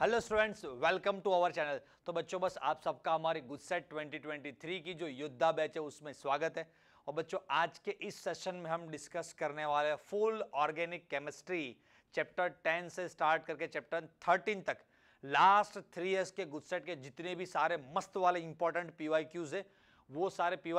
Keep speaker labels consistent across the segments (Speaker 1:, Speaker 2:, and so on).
Speaker 1: Hello students welcome to our channel तो बच्चों बस आप सबका हमारे गुस्सेट 2023 की जो योद्धा बैच है उसमें स्वागत है और बच्चों आज के इस सेशन में हम डिस्कस करने वाले हैं फुल ऑर्गेनिक केमिस्ट्री चैप्टर 10 से स्टार्ट करके चैप्टर 13 तक लास्ट थ्री ईयर्स के गुस्सेट के जितने भी सारे मस्त वाले इंपॉर्टेंट पी है वो सारे पी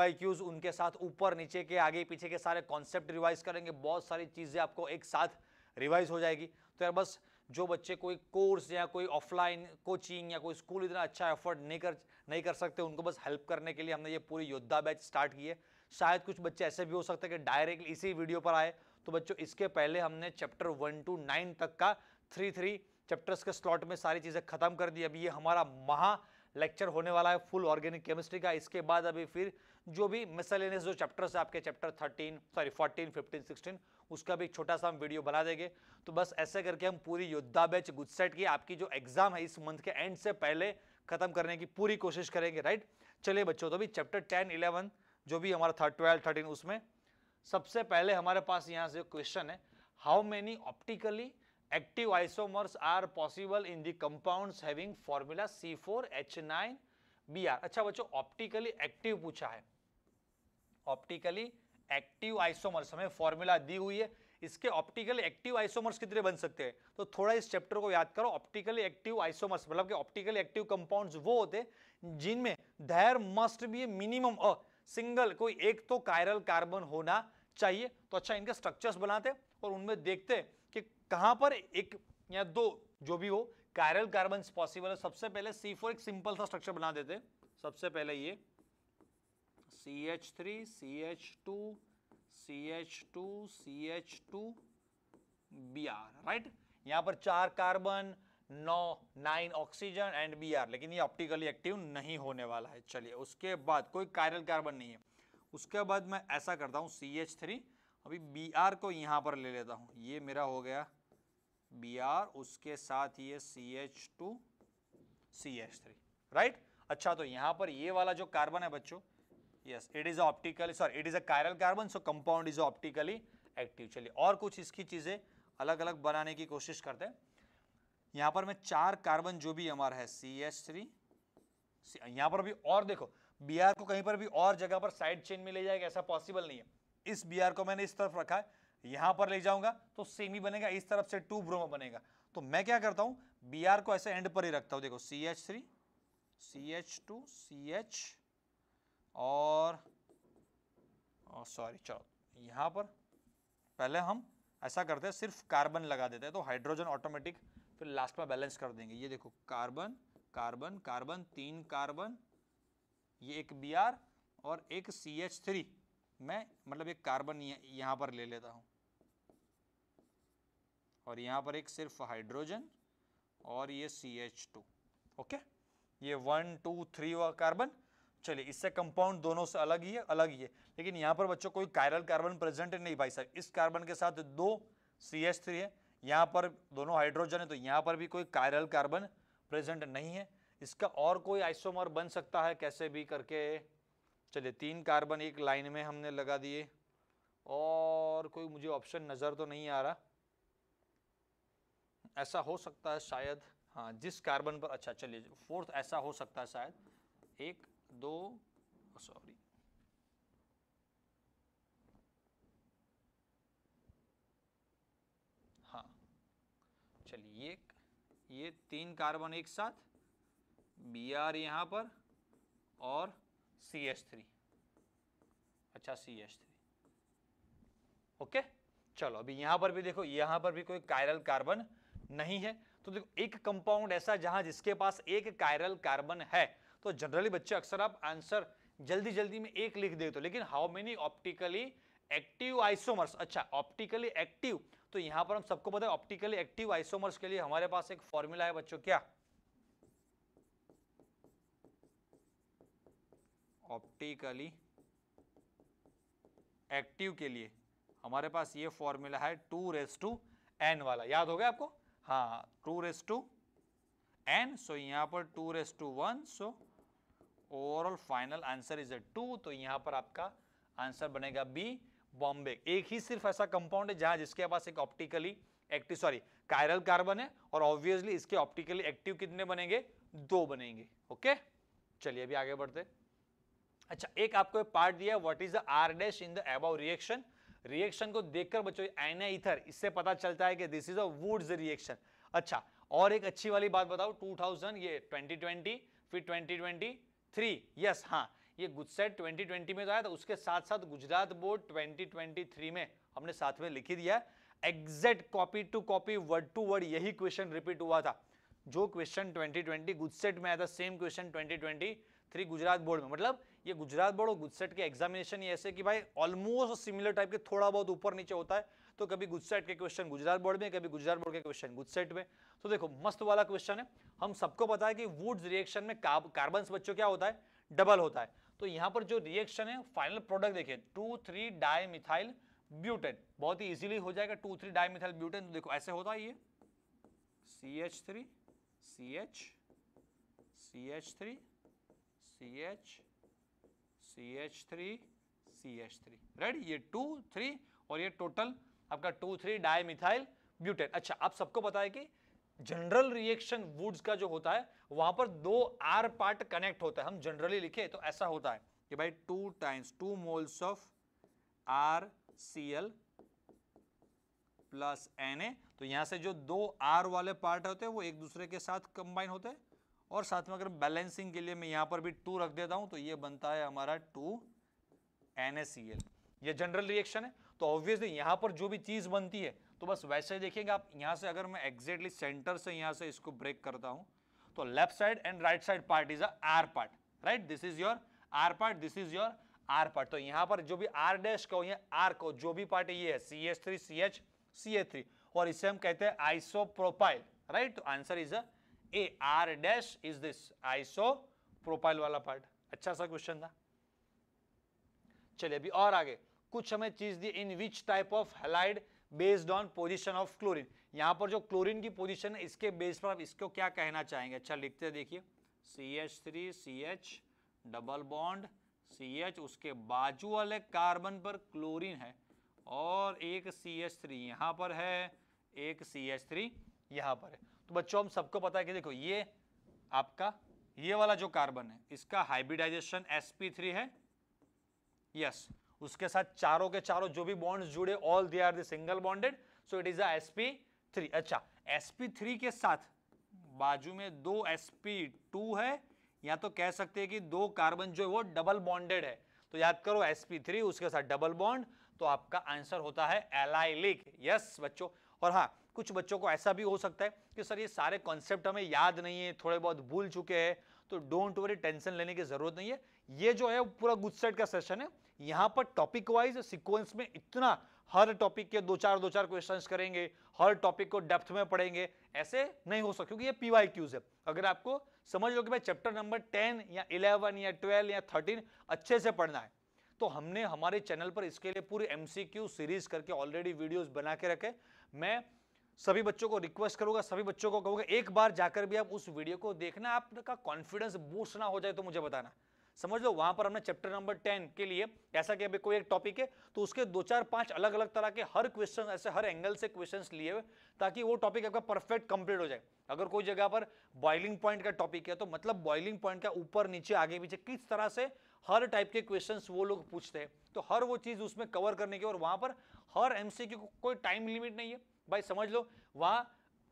Speaker 1: उनके साथ ऊपर नीचे के आगे पीछे के सारे कॉन्सेप्ट रिवाइज करेंगे बहुत सारी चीज़ें आपको एक साथ रिवाइज हो जाएगी तो यार बस जो बच्चे कोई कोर्स या कोई ऑफलाइन कोचिंग या कोई स्कूल इतना अच्छा एफर्ट नहीं कर नहीं कर सकते उनको बस हेल्प करने के लिए हमने ये पूरी योद्धा बैच स्टार्ट की है शायद कुछ बच्चे ऐसे भी हो सकते हैं कि डायरेक्टली इसी वीडियो पर आए तो बच्चों इसके पहले हमने चैप्टर वन टू नाइन तक का थ्री थ्री चैप्टर्स के स्लॉट में सारी चीज़ें खत्म कर दी अभी ये हमारा महा लेक्चर होने वाला है फुल ऑर्गेनिक केमिस्ट्री का इसके बाद अभी फिर जो भी मिसलेनियस जो चैप्टर्स है आपके chapter thirteen sorry fourteen fifteen sixteen उसका भी एक छोटा सा हम वीडियो बना देंगे तो बस ऐसे करके हम पूरी योद्धा बैच गुजसेट की आपकी जो एग्जाम है इस मंथ के एंड से पहले खत्म करने की पूरी कोशिश करेंगे राइट चलिए बच्चों तो अभी चैप्टर टेन इलेवन जो भी हमारा था ट्वेल्व थर्टीन उसमें सबसे पहले हमारे पास यहाँ से क्वेश्चन है how many optically active isomers are possible the isomers having formula C four H nine B R अच्छा बच्चों ऑप्टिकली एक्टिव पूछा है ऑप्टिकली एक्टिव आइसोमर्स हमें फॉर्मूला दी हुई है इसके ऑप्टिकल एक्टिव आइसोमर्स कितने बन सकते हैं तो थोड़ा इस चैप्टर को याद करो ऑप्टिकल एक्टिव आइसोमर्स मतलब कि ऑप्टिकल एक्टिव कंपाउंड्स वो होते हैं जिनमें there must be minimum a single कोई एक तो कायरल कार्बन होना चाहिए तो अच्छा इनके स्ट्रक्चर्स बनाते और उनमें देखते कि कहाँ पर एक या दो जो भी हो कायरल कार्बन पॉसिबल है सबसे पहले सी एक सिंपल सा स्ट्रक्चर बना देते सबसे पहले ये C H three C H two C H two C H two B R right यहाँ पर चार कार्बन नौ nine oxygen and B R लेकिन ये ऑप्टिकली एक्टिव नहीं होने वाला है चलिए उसके बाद कोई कायरल कार्बन नहीं है उसके बाद मैं ऐसा करता हूँ सी एच थ्री अभी बी आर को यहाँ पर ले लेता हूँ ये मेरा हो गया बी आर उसके साथ ये C H two C H three right अच्छा तो यहाँ पर ये वाला जो कार्बन है बच्चों yes it is optically sorry it is a chiral carbon so compound is optically active चलिए और कुछ इसकी चीज़ें अलग अलग बनाने की कोशिश करते हैं यहाँ पर मैं चार कार्बन जो भी हमारा है सी एच थ्री यहाँ पर भी और देखो बिहार को कहीं पर भी और जगह पर साइड चेन में ले जाएगा ऐसा पॉसिबल नहीं है इस बिहार को मैंने इस तरफ रखा है यहाँ पर ले जाऊंगा तो सेम ही बनेगा इस तरफ से टू ब्रोमो बनेगा तो मैं क्या करता हूँ बिहार को ऐसे एंड पर ही रखता हूँ देखो C H three C H two C H और सॉरी चलो यहाँ पर पहले हम ऐसा करते हैं सिर्फ कार्बन लगा देते हैं तो हाइड्रोजन ऑटोमेटिक फिर लास्ट में बैलेंस कर देंगे ये देखो कार्बन कार्बन कार्बन तीन कार्बन ये एक बी और एक सी एच थ्री मैं मतलब एक कार्बन यहाँ पर ले लेता हूँ और यहाँ पर एक सिर्फ हाइड्रोजन और ये सी एच टू ओके ये वन टू थ्री हुआ कार्बन चलिए इससे कंपाउंड दोनों से अलग ही है अलग ही है लेकिन यहाँ पर बच्चों कोई कायरल कार्बन प्रेजेंट है नहीं भाई साहब इस कार्बन के साथ दो सी एच थ्री है यहाँ पर दोनों हाइड्रोजन है तो यहाँ पर भी कोई कायरल कार्बन प्रेजेंट नहीं है इसका और कोई आइसोमर बन सकता है कैसे भी करके चलिए तीन कार्बन एक लाइन में हमने लगा दिए और कोई मुझे ऑप्शन नज़र तो नहीं आ रहा ऐसा हो सकता है शायद हाँ जिस कार्बन पर अच्छा चलिए फोर्थ ऐसा हो सकता है शायद एक दो सॉरी हाँ चलिए ये ये तीन कार्बन एक साथ बी आर यहाँ पर और सी एच थ्री अच्छा सी एच थ्री ओके चलो अभी यहाँ पर भी देखो यहाँ पर भी कोई कायरल कार्बन नहीं है तो देखो एक कंपाउंड ऐसा जहां जिसके पास एक कायरल कार्बन है तो जनरली बच्चे अक्सर आप आंसर जल्दी जल्दी में एक लिख देते हो लेकिन how many optically active isomers अच्छा ऑप्टिकली एक्टिव तो यहां पर हम सबको पता है ऑप्टिकली एक्टिव आइसोमर्स के लिए हमारे पास एक फॉर्मूला है बच्चों क्या ऑप्टिकली एक्टिव के लिए हमारे पास ये फॉर्मूला है टू रेस टू एन वाला याद हो गया आपको हाँ two raise to n so यहाँ पर two raise to one so overall final answer is a two तो यहाँ पर आपका आंसर बनेगा बी बॉम्बे एक ही सिर्फ ऐसा कंपाउंड है जहां जिसके पास एक optically active sorry chiral carbon है और ऑब्वियसली इसके ऑप्टिकली एक्टिव कितने बनेंगे दो बनेंगे ओके चलिए अभी आगे बढ़ते अच्छा एक आपको एक पार्ट दिया है what is the R dash in the above reaction reaction को देखकर बच्चों आइना इथर इससे पता चलता है कि this is a Wurtz reaction अच्छा और एक अच्छी वाली बात बताओ 2000 ये 2020 फिर 2020 थ्री यस हाँ ये गुजसेट 2020 में तो आया था उसके साथ साथ गुजरात बोर्ड 2023 में हमने साथ में लिखी दिया exact copy to copy word to word यही क्वेश्चन रिपीट हुआ था जो क्वेश्चन 2020 गुजसेट में आया था सेम क्वेश्चन 2023 गुजरात बोर्ड में मतलब ये गुजरात बोर्ड और गुजसेट के एग्जामिनेशन ऐसे कि भाई ऑलमोस्ट सिमिलर टाइप के थोड़ा बहुत ऊपर नीचे होता है तो कभी गुजसेट के क्वेश्चन गुजरात बोर्ड में कभी गुजरात बोर्ड के क्वेश्चन गुजसेट में तो देखो मस्त वाला क्वेश्चन है हम सबको पता है कि वुड्स रिएक्शन में कार्बन बच्चों क्या होता है डबल होता है तो यहाँ पर जो रिएक्शन है फाइनल प्रोडक्ट देखिए टू थ्री डायमिथाइल ब्यूटेन बहुत ही इजीली हो जाएगा टू थ्री डायमिथाइल ब्यूटेन तो देखो ऐसे होता है ये C H three C H C H three C H C H three C H three right ये टू थ्री और ये टोटल आपका two three dimethyl butane अच्छा आप सबको पता है कि जनरल रिएक्शन वुड्स का जो होता है वहां पर दो आर पार्ट कनेक्ट होता है हम जनरली लिखे तो ऐसा होता है कि भाई two times two moles of R C L plus N A तो यहां से जो दो आर वाले पार्ट होते हैं वो एक दूसरे के साथ कंबाइन होते हैं और साथ में अगर बैलेंसिंग के लिए मैं यहां पर भी टू रख देता हूं तो ये बनता है हमारा two N A C L ये जनरल रिएक्शन है तो ऑब्वियसली यहाँ पर जो भी चीज़ बनती है तो बस वैसे ही देखिएगा आप यहाँ से अगर मैं एग्जैक्टली सेंटर से यहाँ से इसको ब्रेक करता हूँ तो left side and right side part is R part right this is your R part this is your R part तो यहाँ पर जो भी आर डैश का या आर को जो भी पार्ट ये है C H three C H C A three और इसे हम कहते हैं आइसो प्रोपाइल राइट तो answer is A R dash is this isopropyl वाला पार्ट अच्छा सा क्वेश्चन था चलिए अभी और आगे कुछ हमें चीज दी in which type of halide based on position of chlorine यहां पर जो क्लोरिन की पोजिशन है इसके बेस पर आप इसको क्या कहना चाहेंगे अच्छा लिखते देखिए C H three C H double bond C H उसके बाजू वाले कार्बन पर क्लोरीन है और एक सी एच थ्री यहाँ पर है एक सी एच थ्री यहाँ पर है तो बच्चों हम सबको पता है कि देखो ये आपका ये वाला जो कार्बन है इसका हाइब्रिडाइजेशन एस पी थ्री है यस yes. उसके साथ चारों के चारों जो भी बॉन्ड्स जुड़े all they are single bonded so it is three अच्छा थ्री के साथ बाजू में दो टू है या तो कह सकते हैं कि दो कार्बन जो है वो डबल बॉन्डेड है तो याद करो sp3 उसके साथ डबल बॉन्ड तो आपका आंसर होता है एलाइलिक यस बच्चों और हाँ कुछ बच्चों को ऐसा भी हो सकता है कि सर ये सारे कॉन्सेप्ट हमें याद नहीं है थोड़े बहुत भूल चुके हैं तो डोंट वरी टेंशन लेने की ज़रूरत नहीं है ये जो है पूरा गुजसेट का सेशन है यहाँ पर टॉपिक वाइज सिक्वेंस में इतना हर टॉपिक के दो चार दो चार क्वेश्चंस करेंगे हर टॉपिक को डेप्थ में पढ़ेंगे ऐसे नहीं हो सकता क्योंकि ये पी वाई क्यूज है अगर आपको समझ लो कि भाई चैप्टर नंबर टेन या इलेवन या ट्वेल्व या थर्टीन अच्छे से पढ़ना है तो हमने हमारे चैनल पर इसके लिए पूरी एम सीरीज करके ऑलरेडी वीडियोज बना के रखे मैं सभी बच्चों को रिक्वेस्ट करूंगा सभी बच्चों को कहूंगा एक बार जाकर भी आप उस वीडियो को देखना आपका कॉन्फिडेंस बूस्ट ना हो जाए तो मुझे बताना समझ लो वहां पर हमने चैप्टर नंबर टेन के लिए ऐसा कि अभी कोई एक टॉपिक है तो उसके दो चार पांच अलग अलग तरह के हर क्वेश्चन ऐसे हर एंगल से क्वेश्चन लिए हुए ताकि वो टॉपिक आपका परफेक्ट कंप्लीट हो जाए अगर कोई जगह पर बॉइलिंग पॉइंट का टॉपिक है तो मतलब बॉइलिंग पॉइंट का ऊपर नीचे आगे पीछे किस तरह से हर टाइप के क्वेश्चंस वो लोग पूछते हैं तो हर वो चीज़ उसमें कवर करने की और वहाँ पर हर एमसीक्यू को कोई टाइम लिमिट नहीं है भाई समझ लो वहाँ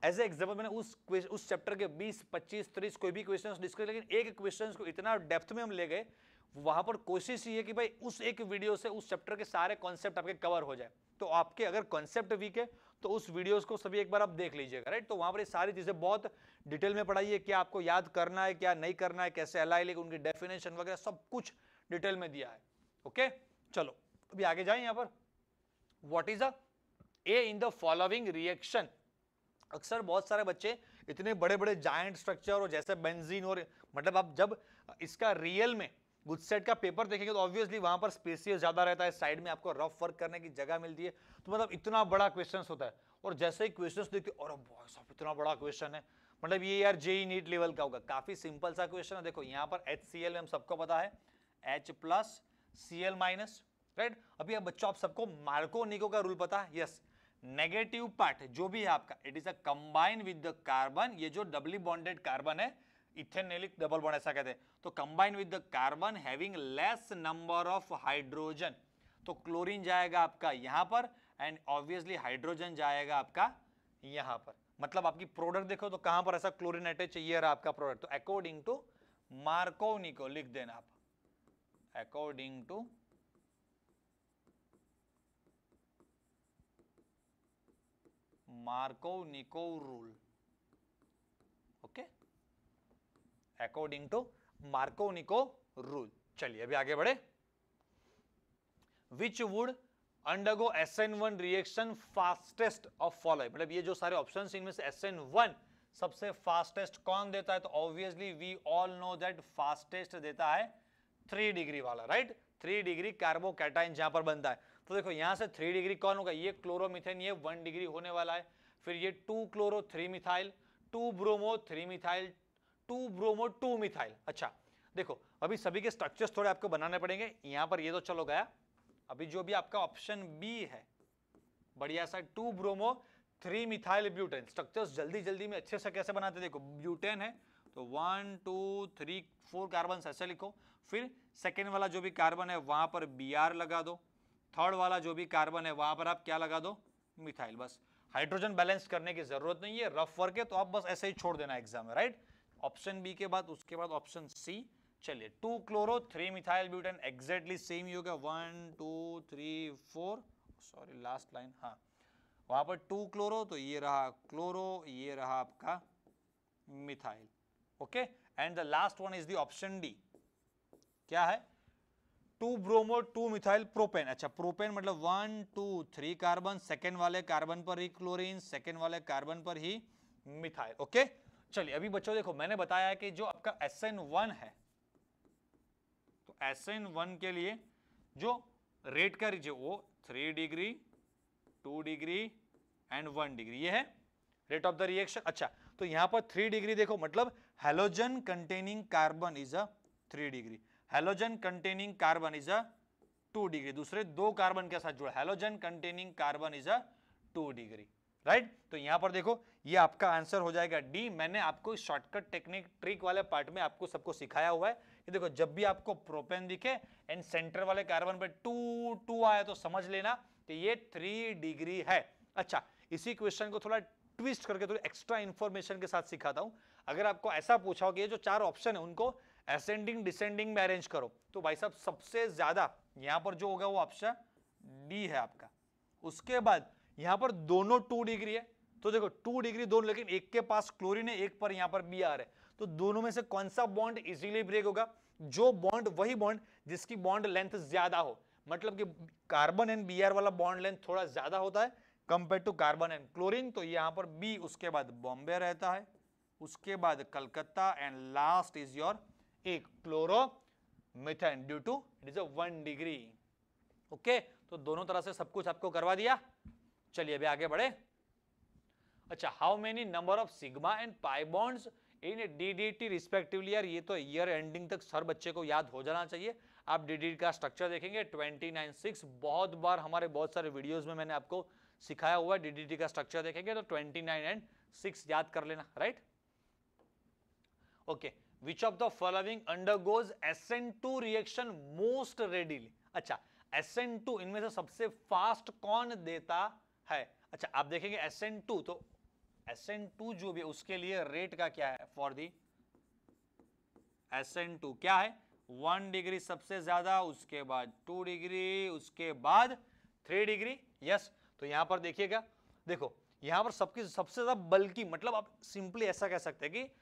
Speaker 1: एज एग्जाम्पल मैंने उस उस चैप्टर के 20, 25, 30 कोई भी क्वेश्चन डिस्कस लेकिन एक क्वेश्चन को इतना डेप्थ में हम ले गए वहाँ पर कोशिश ये कि भाई उस एक वीडियो से उस चैप्टर के सारे कॉन्सेप्ट आपके कवर हो जाए तो आपके अगर कॉन्सेप्ट वीक है तो उस वीडियोस को सभी एक बार आप देख लीजिएगा राइट तो वहाँ पर ये सारी चीज़ें बहुत डिटेल में पढ़ाई है क्या आपको याद करना है क्या नहीं करना है कैसे एल लेकिन उनकी डेफिनेशन वगैरह सब कुछ डिटेल में दिया है ओके चलो अभी आगे जाए यहाँ पर what is a A in the following reaction अक्सर बहुत सारे बच्चे इतने बड़े बड़े जायंट स्ट्रक्चर और जैसे बेंजीन और मतलब आप जब इसका रियल में गुजसेट का पेपर देखेंगे तो ऑब्वियसली वहाँ पर स्पेसियस ज़्यादा रहता है साइड में आपको रफ वर्क करने की जगह मिलती है तो मतलब इतना बड़ा क्वेश्चन होता है और जैसे ही क्वेश्चन देखते और साहब इतना बड़ा क्वेश्चन है मतलब ये यार जेई नीट लेवल का होगा काफ़ी सिंपल सा क्वेश्चन है देखो यहाँ पर एच सी एल में हम सबको पता है H plus C L minus right अभी बच्चों आप सबको मार्को निको का रूल पता है यस नेगेटिव पार्ट जो भी है आपका it is a combine with the carbon ये जो डबली बॉन्डेड कार्बन है इथेनेलिक डबल बॉन्ड ऐसा कहते हैं तो combine with the carbon having less number of hydrogen तो क्लोरीन जाएगा आपका यहां पर एंड ऑब्वियसली हाइड्रोजन जाएगा आपका यहां पर मतलब आपकी प्रोडक्ट देखो तो कहां पर ऐसा क्लोरीन अटैच ये रहा आपका प्रोडक्ट तो अकॉर्डिंग टू मार्कोनी को लिख देना आप according to Markov-Nikov rule. Okay? According to Markov Nikov rule. चलिए अभी आगे बढ़े which would undergo S N one reaction fastest of follow मतलब ये जो सारे ऑप्शन इनमें से एस एन वन सबसे फास्टेस्ट कौन देता है तो obviously we all know that fastest देता है थ्री डिग्री वाला राइट थ्री डिग्री कार्बोकैटाइन जहां पर बनता है तो देखो यहां से थ्री डिग्री कौन होगा ये क्लोरोमिथेन ये वन डिग्री होने वाला है फिर ये two chloro three methyl two bromo three methyl two bromo two methyl अच्छा देखो अभी सभी के स्ट्रक्चर्स थोड़े आपको बनाने पड़ेंगे यहां पर ये तो चलो गया अभी जो भी आपका ऑप्शन बी है बढ़िया सा two bromo three methyl butane structures जल्दी जल्दी में अच्छे से कैसे बनाते देखो ब्यूटेन है तो one two three four carbon ऐसे लिखो फिर सेकेंड वाला जो भी कार्बन है वहां पर बी लगा दो थर्ड वाला जो भी कार्बन है वहां पर आप क्या लगा दो मिथाइल बस हाइड्रोजन बैलेंस करने की जरूरत नहीं है रफ वर्क है तो आप बस ऐसे ही छोड़ देना एग्जाम में राइट ऑप्शन बी के बाद उसके बाद ऑप्शन सी चलिए two chloro three methyl butane exactly same ही होगा one two three four sorry last line हाँ वहां पर टू क्लोरो तो ये रहा क्लोरो ये रहा आपका methyl okay and the last one is the option D क्या है two bromo two methyl propane अच्छा प्रोपेन मतलब one two three carbon second वाले कार्बन पर ही क्लोरीन सेकेंड वाले कार्बन पर ही मिथाइल ओके चलिए अभी बच्चों देखो मैंने बताया कि जो आपका एस एन वन है तो एस एन वन के लिए जो रेट का रीजिए वो three degree two degree and one degree ये है रेट ऑफ द रिएक्शन अच्छा तो यहां पर थ्री डिग्री देखो मतलब halogen containing carbon is a three degree halogen containing carbon is a two degree दूसरे दो कार्बन के साथ जुड़ा halogen containing carbon is a two degree right तो यहां पर देखो ये आपका आंसर हो जाएगा डी मैंने आपको शॉर्टकट टेक्निक ट्रिक वाले पार्ट में आपको सबको सिखाया हुआ है ये देखो जब भी आपको प्रोपेन दिखे एंड सेंटर वाले कार्बन पर टू टू आया तो समझ लेना कि ये थ्री डिग्री है अच्छा इसी क्वेश्चन को थोड़ा ट्विस्ट करके थोड़ी एक्स्ट्रा इंफॉर्मेशन के साथ सिखाता हूं अगर आपको ऐसा पूछा हो कि ये जो चार ऑप्शन है उनको असेंडिंग डिसेंडिंग में अरेंज करो तो भाई साहब सबसे ज्यादा यहां पर जो होगा वो ऑप्शन डी है आपका उसके बाद यहां पर दोनों टू डिग्री है तो देखो टू डिग्री दोनों लेकिन एक के पास क्लोरीन है एक पर यहां पर बी आर है तो दोनों में से कौन सा बॉन्ड इजीली ब्रेक होगा जो बॉन्ड वही बॉन्ड जिसकी बॉन्ड लेंथ ज्यादा हो मतलब कि कार्बन एंड बी आर वाला बॉन्ड लेंथ थोड़ा ज्यादा होता है compare to carbon and chlorine तो यहां पर बी उसके बाद बॉम्बे रहता है उसके बाद Calcutta and last is your एक chloromethane due to it is a one degree okay तो दोनों तरह से सब कुछ आपको करवा दिया चलिए अभी आगे बढ़े अच्छा how many number of sigma and pi bonds in DDT respectively यार ये तो ईयर एंडिंग तक सर बच्चे को याद हो जाना चाहिए आप डीडीटी का स्ट्रक्चर देखेंगे ट्वेंटी नाइन सिक्स बहुत बार हमारे बहुत सारे वीडियोस में मैंने आपको सिखाया हुआ है डीडीटी का स्ट्रक्चर देखेंगे तो ट्वेंटी नाइन एंड सिक्स याद कर लेना right okay okay. Which of the following undergoes SN two reaction most readily अच्छा एसएन टू इनमें से सबसे फास्ट कौन देता है अच्छा आप देखेंगे एसएन टू तो एसएन टू जो भी उसके लिए रेट का क्या है फॉर दी एसएन टू क्या है वन डिग्री सबसे ज्यादा उसके बाद टू डिग्री उसके बाद थ्री डिग्री यस तो यहां पर देखिएगा देखो यहां पर सबकी सबसे ज्यादा बल्कि मतलब आप सिंपली ऐसा कह सकते हैं कि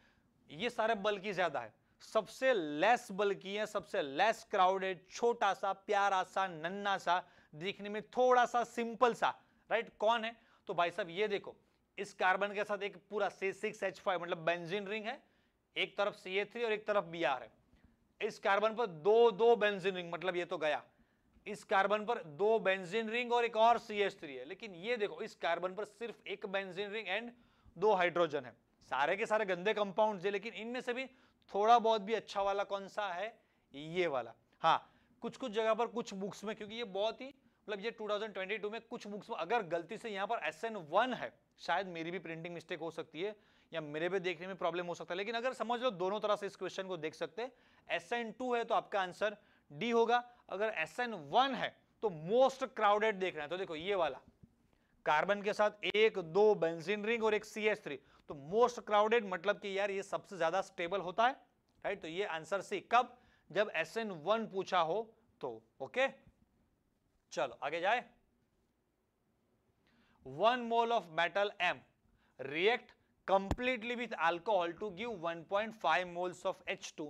Speaker 1: ये सारे बल्कि ज्यादा है सबसे लेस बल्कि है सबसे लेस क्राउडेड छोटा सा प्यारा सा नन्ना सा दिखने में थोड़ा सा सिंपल सा राइट कौन है तो भाई साहब ये देखो इस कार्बन के साथ एक पूरा सी सिक्स एच फाइव मतलब बेंजीन रिंग है एक तरफ सी ए थ्री और एक तरफ बी आर है इस कार्बन पर दो दो बेंजीन रिंग मतलब ये तो गया इस कार्बन पर दो बेंजीन रिंग और एक और सी एच थ्री है लेकिन ये देखो इस कार्बन पर सिर्फ एक बेंजीन रिंग एंड दो हाइड्रोजन है सारे के सारे गंदे कंपाउंड है लेकिन इनमें से भी थोड़ा बहुत भी अच्छा वाला कौन सा है ये वाला हाँ कुछ कुछ जगह पर कुछ बुक्स में क्योंकि ये बहुत ही मतलब ये 2022 में कुछ बुक्स में अगर गलती से यहाँ पर एस एन वन है शायद मेरी भी प्रिंटिंग मिस्टेक हो सकती है या मेरे पे देखने में प्रॉब्लम हो सकता है लेकिन अगर समझ लो दोनों तरह से इस क्वेश्चन को देख सकते हैं एस एन टू है तो आपका आंसर डी होगा अगर एस एन वन है तो मोस्ट क्राउडेड देख रहे हैं तो देखो ये वाला कार्बन के साथ एक दो बेंजीन रिंग और एक सी एस थ्री तो मोस्ट क्राउडेड मतलब कि यार ये सबसे ज्यादा स्टेबल होता है राइट तो ये आंसर सी कब जब एस एन वन पूछा हो तो ओके चलो आगे जाए one mole of metal M react completely with alcohol to give 1.5 moles of H two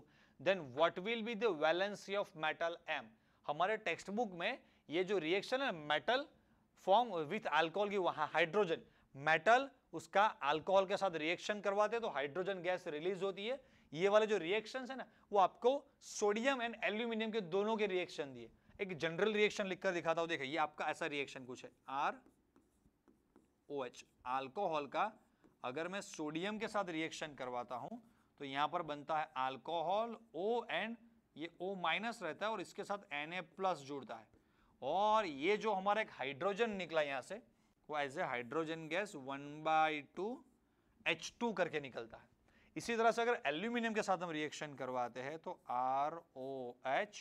Speaker 1: then what will be valency of metal M हमारे टेक्स्ट बुक में ये जो रिएक्शन है मेटल फॉर्म विथ अल्कोहल की वहां हाइड्रोजन मेटल उसका alcohol के साथ रिएक्शन करवाते तो हाइड्रोजन गैस रिलीज होती है ये वाले जो रिएक्शंस है ना वो आपको सोडियम एंड एल्यूमिनियम के दोनों के रिएक्शन दिए एक जनरल रिएक्शन लिखकर दिखाता हूं देखिए ये आपका ऐसा रिएक्शन कुछ है आर ओ एच अल्कोहल का अगर मैं सोडियम के साथ रिएक्शन करवाता हूं तो यहां पर बनता है अल्कोहल ओ एंड ये ओ माइनस रहता है और इसके साथ एन ए प्लस जुड़ता है और ये जो हमारा एक हाइड्रोजन निकला यहां से वो as a hydrogen gas one by two H two करके निकलता है इसी तरह से अगर एल्यूमिनियम के साथ हम रिएक्शन करवाते हैं तो आर ओ एच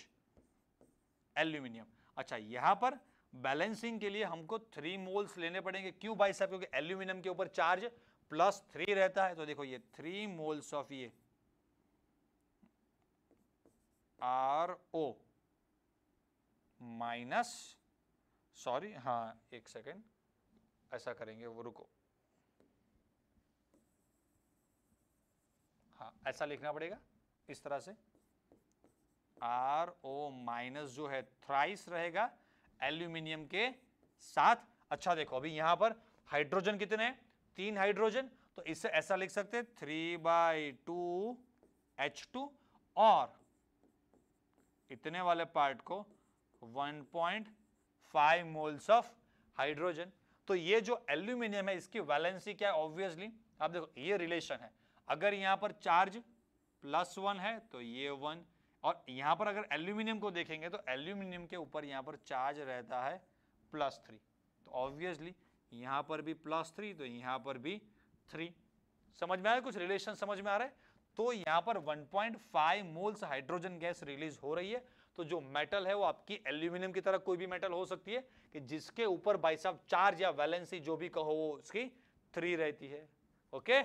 Speaker 1: एल्यूमिनियम अच्छा यहाँ पर बैलेंसिंग के लिए हमको थ्री मोल्स लेने पड़ेंगे क्यों भाई साहब क्योंकि एल्यूमिनियम के ऊपर चार्ज प्लस थ्री रहता है तो देखो ये थ्री मोल्स ऑफ ये आर ओ माइनस सॉरी हाँ एक सेकेंड ऐसा करेंगे वो रुको हाँ ऐसा लिखना पड़ेगा इस तरह से आर ओ माइनस जो है थ्राइस रहेगा एल्यूमिनियम के साथ अच्छा देखो अभी यहां पर हाइड्रोजन कितने हैं तीन हाइड्रोजन तो इसे ऐसा लिख सकते हैं three by two H two और इतने वाले पार्ट को 1.5 मोल्स ऑफ हाइड्रोजन तो ये जो एल्यूमिनियम है इसकी वैलेंसी क्या है ऑब्वियसली आप देखो ये रिलेशन है अगर यहाँ पर चार्ज प्लस वन है तो ये वन और यहाँ पर अगर एल्यूमिनियम को देखेंगे तो एल्यूमिनियम के ऊपर यहाँ पर चार्ज रहता है प्लस थ्री तो ऑब्वियसली यहाँ पर भी प्लस थ्री तो यहाँ पर भी थ्री समझ में आया कुछ रिलेशन समझ में आ रहा है तो यहाँ पर 1.5 मोल्स हाइड्रोजन गैस रिलीज हो रही है तो जो मेटल है वो आपकी एल्यूमिनियम की तरह कोई भी मेटल हो सकती है कि जिसके ऊपर भाई साहब चार्ज या वैलेंसी जो भी कहो वो उसकी थ्री रहती है ओके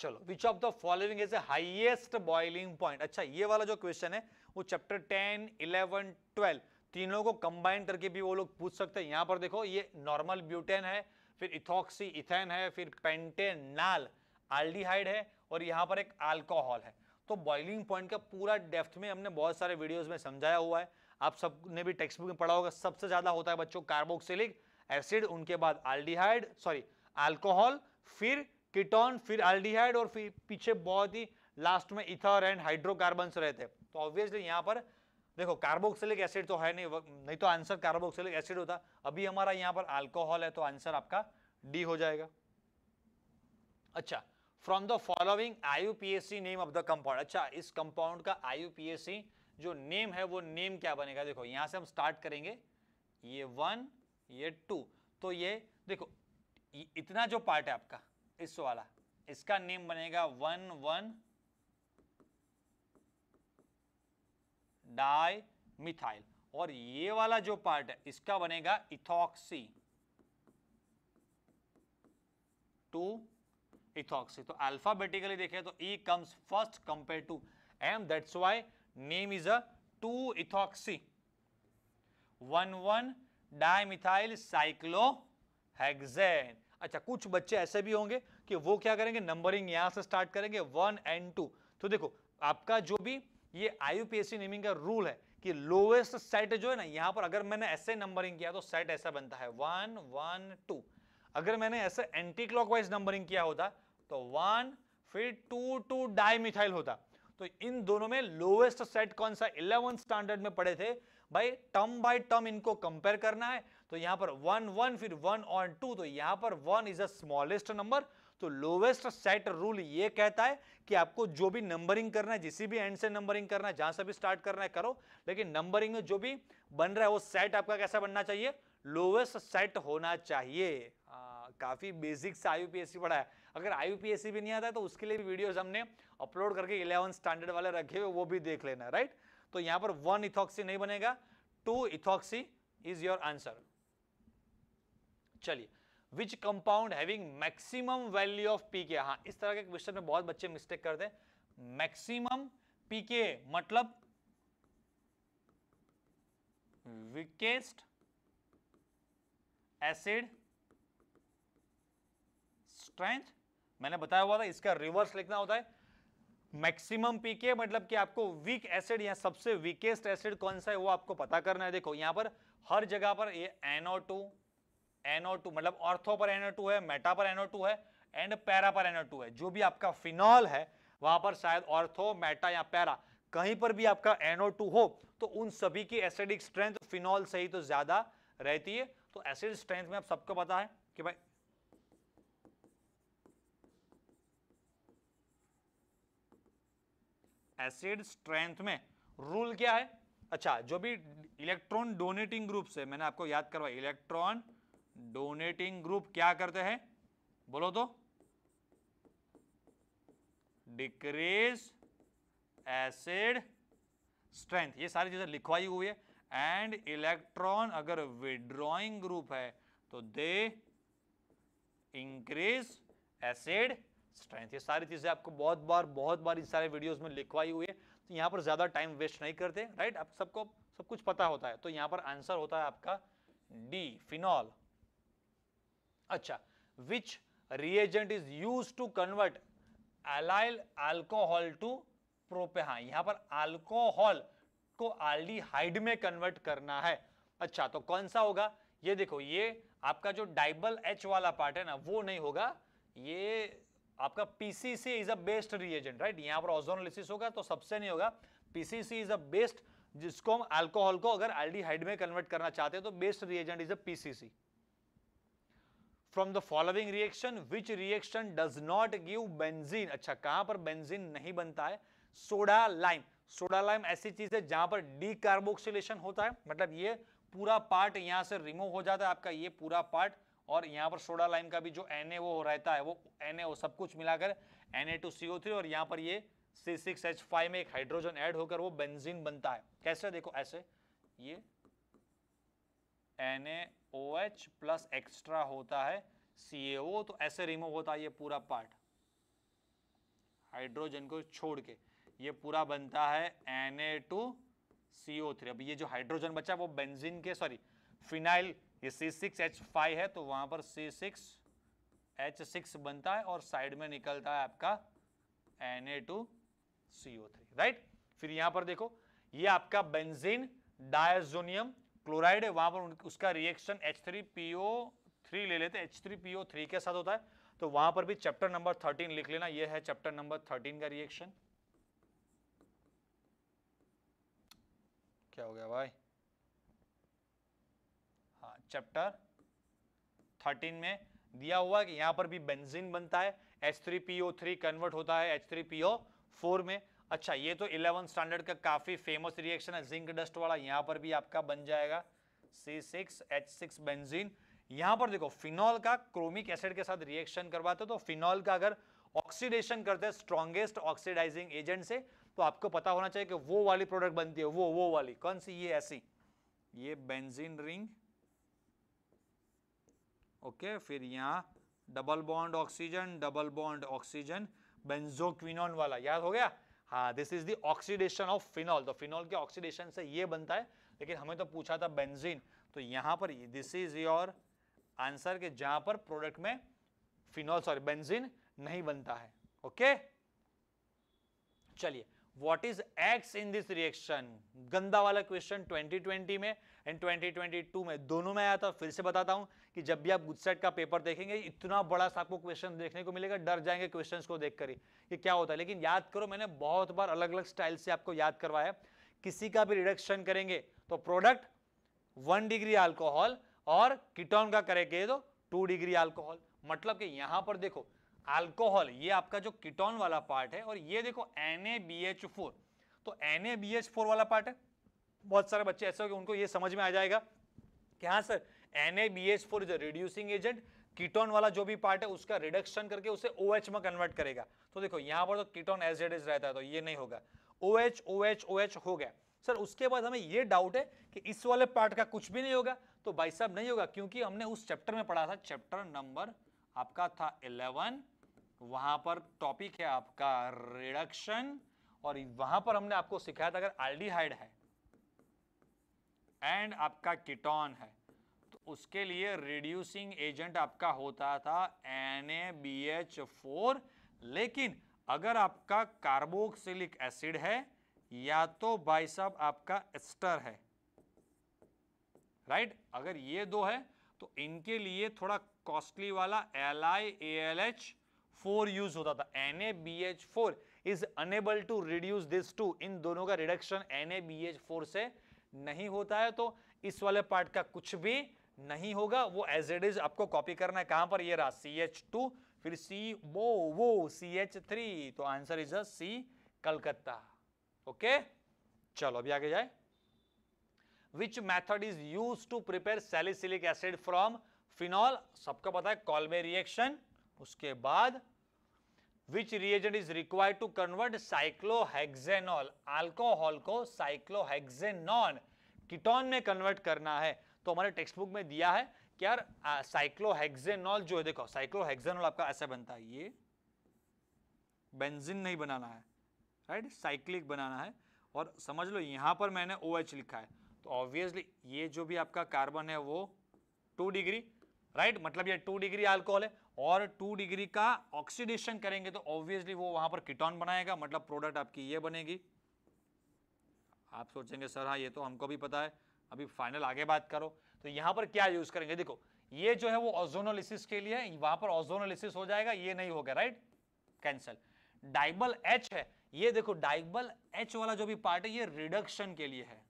Speaker 1: चलो which of the following is highest boiling point अच्छा ये वाला जो क्वेश्चन है वो चैप्टर टेन इलेवन ट्वेल्व तीनों को कंबाइन करके भी वो लोग पूछ सकते हैं यहां पर देखो ये नॉर्मल ब्यूटेन है फिर इथॉक्सी इथेन है फिर पेंटेनाल आल्डिहाइड है और यहां पर एक अल्कोहल है तो बॉइलिंग पॉइंट का पूरा डेप्थ में हमने बहुत सारे वीडियोस में समझाया हुआ है आप सब ने भी टेक्स्ट बुक में पढ़ा होगा सबसे ज़्यादा होता है बच्चों कार्बोक्सिलिक एसिड उनके बाद आल्डिहाइड सॉरी अल्कोहल फिर किटोन फिर आल्डिहाइड और फिर पीछे बहुत ही लास्ट में इथर एंड हाइड्रोकार्बन रहते तो ऑब्वियसली यहाँ पर देखो कार्बोक्सिलिक एसिड तो है नहीं नहीं तो आंसर कार्बोक्सिलिक एसिड होता अभी हमारा यहाँ पर अल्कोहल है तो आंसर आपका डी हो जाएगा अच्छा from the following I name of the compound अच्छा इस कंपाउंड का आई जो नेम है वो नेम क्या बनेगा देखो यहां से हम स्टार्ट करेंगे ये वन ये टू तो ये देखो इतना जो पार्ट है आपका इस वाला इसका नेम बनेगा वन वन डाई मिथाइल और ये वाला जो पार्ट है इसका बनेगा इथॉक्सी टू इथॉक्सी तो अल्फाबेटिकली देखें तो E comes first compare to M that's why name is a two ethoxy one one dimethyl cyclohexane अच्छा कुछ बच्चे ऐसे भी होंगे कि वो क्या करेंगे नंबरिंग यहां से स्टार्ट करेंगे वन एंड टू तो देखो आपका जो भी ये आईयूपीएससी नेमिंग का रूल है कि लोवेस्ट सेट जो है ना यहां पर अगर मैंने ऐसे नंबरिंग किया तो सेट ऐसा बनता है वन वन टू अगर मैंने ऐसा एंटी क्लॉकवाइज नंबरिंग किया होता तो वन फिर टू टू डाई मिथाइल होता तो इन दोनों में लोवेस्ट सेट कौन सा इलेवन स्टैंडर्ड में पड़े थे भाई टर्म बाय टर्म इनको कंपेयर करना है तो यहां पर वन वन फिर वन और टू तो यहां पर one is a smallest number तो लोवेस्ट सेट रूल ये कहता है कि आपको जो भी नंबरिंग करना है जिस भी एंड से नंबरिंग करना है जहां से भी स्टार्ट करना है करो लेकिन नंबरिंग में जो भी बन रहा है वो सेट आपका कैसा बनना चाहिए लोवेस्ट सेट होना चाहिए काफ़ी बेसिक से आई पढ़ा है अगर आई भी नहीं आता है तो उसके लिए भी वीडियोज हमने अपलोड करके इलेवन स्टैंडर्ड वाले रखे हुए वो भी देख लेना राइट तो यहाँ पर वन इथॉक्सी नहीं बनेगा two ethoxy is your answer चलिए which compound having maximum value of P K हाँ इस तरह के क्वेश्चन में बहुत बच्चे मिस्टेक करते हैं मैक्सिमम पी के मतलब वीकेस्ट एसिड स्ट्रेंथ मैंने बताया हुआ था इसका रिवर्स लिखना होता है मैक्सिमम पीके मतलब कि आपको वीक एसिड या सबसे वीकेस्ट एसिड कौन सा है वो आपको पता करना है देखो यहां पर हर जगह पर ये एनओ टू एनओ टू मतलब ऑर्थो पर एनओ टू है मेटा पर एनओ टू है एंड पैरा पर एनओ टू है जो भी आपका फिनॉल है वहां पर शायद ऑर्थो मेटा या पैरा कहीं पर भी आपका एनओ टू हो तो उन सभी की एसिडिक स्ट्रेंथ फिनॉल से ही तो ज्यादा रहती है तो एसिड स्ट्रेंथ में आप सबको पता है कि भाई एसिड स्ट्रेंथ में रूल क्या है अच्छा जो भी इलेक्ट्रॉन डोनेटिंग ग्रुप से मैंने आपको याद करवाया इलेक्ट्रॉन डोनेटिंग ग्रुप क्या करते हैं बोलो तो डिक्रीज एसिड स्ट्रेंथ ये सारी चीजें लिखवाई हुई है एंड इलेक्ट्रॉन अगर विड्रॉइंग ग्रुप है तो दे इंक्रीज एसिड स्ट्रेंथ ये सारी चीज़ें आपको बहुत बार बहुत बार इन सारे वीडियोस में लिखवाई हुई है तो यहाँ पर ज़्यादा टाइम वेस्ट नहीं करते राइट आप सबको सब कुछ पता होता है तो यहाँ पर आंसर होता है आपका डी फिनॉल अच्छा which reagent is use to convert allyl alcohol to propene हाँ यहाँ पर अल्कोहल को एल्डिहाइड में कन्वर्ट करना है अच्छा तो कौन सा होगा ये देखो ये आपका जो डाइबल एच वाला पार्ट है ना वो नहीं होगा ये आपका PCC is a best reagent right यहाँ पर ऑजोनोलिसिस होगा तो सबसे नहीं होगा पीसीसी इज अ बेस्ट जिसको हम अल्कोहल को अगर एल्डिहाइड में कन्वर्ट करना चाहते हैं तो best reagent is a PCC from the following reaction which reaction does not give benzene अच्छा कहां पर बेंजीन नहीं बनता है सोडा लाइम सोडा लाइम ऐसी चीज है जहां पर डीकार्बोक्सिलेशन होता है मतलब ये पूरा पार्ट यहां से रिमूव हो जाता है आपका ये पूरा पार्ट और यहाँ पर सोडा लाइम का भी जो एन वो रहता है वो एन सब कुछ मिलाकर एन और यहाँ पर ये सी में एक हाइड्रोजन ऐड होकर वो बेंजीन बनता है कैसे देखो ऐसे ये एन OH प्लस एक्स्ट्रा होता है CaO तो ऐसे रिमूव होता है ये पूरा पार्ट हाइड्रोजन को छोड़ के ये पूरा बनता है Na2CO3 अब ये जो हाइड्रोजन बचा वो बेंजीन के सॉरी फिनाइल ये सी सिक्स एच फाइव है तो वहां पर सी सिक्स एच सिक्स बनता है और साइड में निकलता है आपका N A two C O three right फिर यहां पर देखो ये आपका बेंजीन डायजोनियम क्लोराइड है वहां पर उसका reaction H three P O three ले लेते हैं H three P O three के साथ होता है तो वहां पर भी चैप्टर नंबर थर्टीन लिख लेना यह है चैप्टर नंबर थर्टीन का रिएक्शन क्या हो गया भाई चैप्टर थर्टीन में दिया हुआ कि यहां पर भी बेंजीन बनता है H3PO3 कन्वर्ट होता है H3PO4 में अच्छा ये तो इलेवन स्टैंडर्ड का काफी फेमस रिएक्शन है जिंक डस्ट वाला यहां पर भी आपका बन जाएगा C6H6 बेंजीन यहां पर देखो फिनॉल का क्रोमिक एसिड के साथ रिएक्शन करवाते तो फिनॉल का अगर ऑक्सीडेशन करते हैं स्ट्रॉन्गेस्ट ऑक्सीडाइजिंग एजेंट से तो आपको पता होना चाहिए कि वो वाली प्रोडक्ट बनती है वो वो वाली कौन सी ये ऐसी ये बेंजीन रिंग ओके फिर यहाँ double bond oxygen double bond oxygen benzoquinone वाला याद हो गया हाँ this is the oxidation of phenol तो फिनॉल के ऑक्सीडेशन से ये बनता है लेकिन हमें तो पूछा था बेंजीन तो यहाँ पर दिस इज योर आंसर के जहां पर प्रोडक्ट में फिनॉल सॉरी बेंजीन नहीं बनता है ओके चलिए what is X in this reaction गंदा वाला क्वेश्चन 2020 में एंड 2022 में दोनों में आया था फिर से बताता हूं कि जब भी आप गुजसेट का पेपर देखेंगे इतना बड़ा सा आपको क्वेश्चन देखने को मिलेगा डर जाएंगे क्वेश्चंस को देख कर ये क्या होता है लेकिन याद करो मैंने बहुत बार अलग अलग स्टाइल से आपको याद करवाया किसी का भी रिडक्शन करेंगे तो प्रोडक्ट वन डिग्री अल्कोहल और कीटोन का करेंगे तो टू डिग्री अल्कोहल मतलब कि यहां पर देखो अल्कोहल ये आपका जो किटोन वाला पार्ट है और ये देखो फोर तो फोर वाला पार्ट है बहुत सारे बच्चे ऐसे हो गए उनको ये समझ में आ जाएगा कि हाँ sir NaBH4 is reducing agent ketone वाला जो भी पार्ट है उसका रिडक्शन करके उसे OH में कन्वर्ट करेगा तो देखो यहाँ पर तो कीटोन एज एड रहता है तो ये नहीं होगा ओ OH OH OH हो गया सर उसके बाद हमें ये डाउट है कि इस वाले पार्ट का कुछ भी नहीं होगा तो भाई साहब नहीं होगा क्योंकि हमने उस चैप्टर में पढ़ा था चैप्टर नंबर आपका था इलेवन वहां पर टॉपिक है आपका रिडक्शन और वहां पर हमने आपको सिखाया था अगर आल्डिहाइड है एंड आपका कीटोन है उसके लिए रिड्यूसिंग एजेंट आपका होता था एन लेकिन अगर आपका कार्बोक्सिलिक एसिड है या तो भाई साहब आपका एस्टर है राइट right? अगर ये दो है तो इनके लिए थोड़ा कॉस्टली वाला L I L H four use होता था N A B H four is unable to reduce this two इन दोनों का reduction N A B H four से नहीं होता है तो इस वाले पार्ट का कुछ भी नहीं होगा वो एज इट इज आपको कॉपी करना है कहां पर ये रहा सी एच टू फिर सी वो वो सी एच थ्री तो answer is a C Calcutta okay चलो अभी आगे जाए which method is use to prepare salicylic acid from phenol सबका पता है कॉलमे रिएक्शन उसके बाद which reagent is required to convert cyclohexanol alcohol को साइक्लोहेक्सेनॉन कीटोन में कन्वर्ट करना है तो हमारे टेक्स्ट बुक में दिया है कि यार साइक्लोहेक्जेनॉल जो है देखो साइक्लोहेक्जेनॉल आपका ऐसा बनता है ये बेंजिन नहीं बनाना है राइट साइक्लिक बनाना है और समझ लो यहाँ पर मैंने ओ OH लिखा है तो ऑब्वियसली ये जो भी आपका कार्बन है वो टू डिग्री राइट right? मतलब ये टू डिग्री अल्कोहल है और टू डिग्री का ऑक्सीडेशन करेंगे तो ऑब्वियसली वो वहां पर कीटोन बनाएगा मतलब प्रोडक्ट आपकी ये बनेगी आप सोचेंगे सर हाँ ये तो हमको भी पता है अभी फाइनल आगे बात करो तो यहाँ पर क्या यूज करेंगे देखो ये जो है वो ओजोनोलिसिस के लिए वहां पर ओजोनोलिसिस हो जाएगा ये नहीं होगा राइट कैंसल डाइबल एच है ये देखो डाइबल एच वाला जो भी पार्ट है ये रिडक्शन के लिए है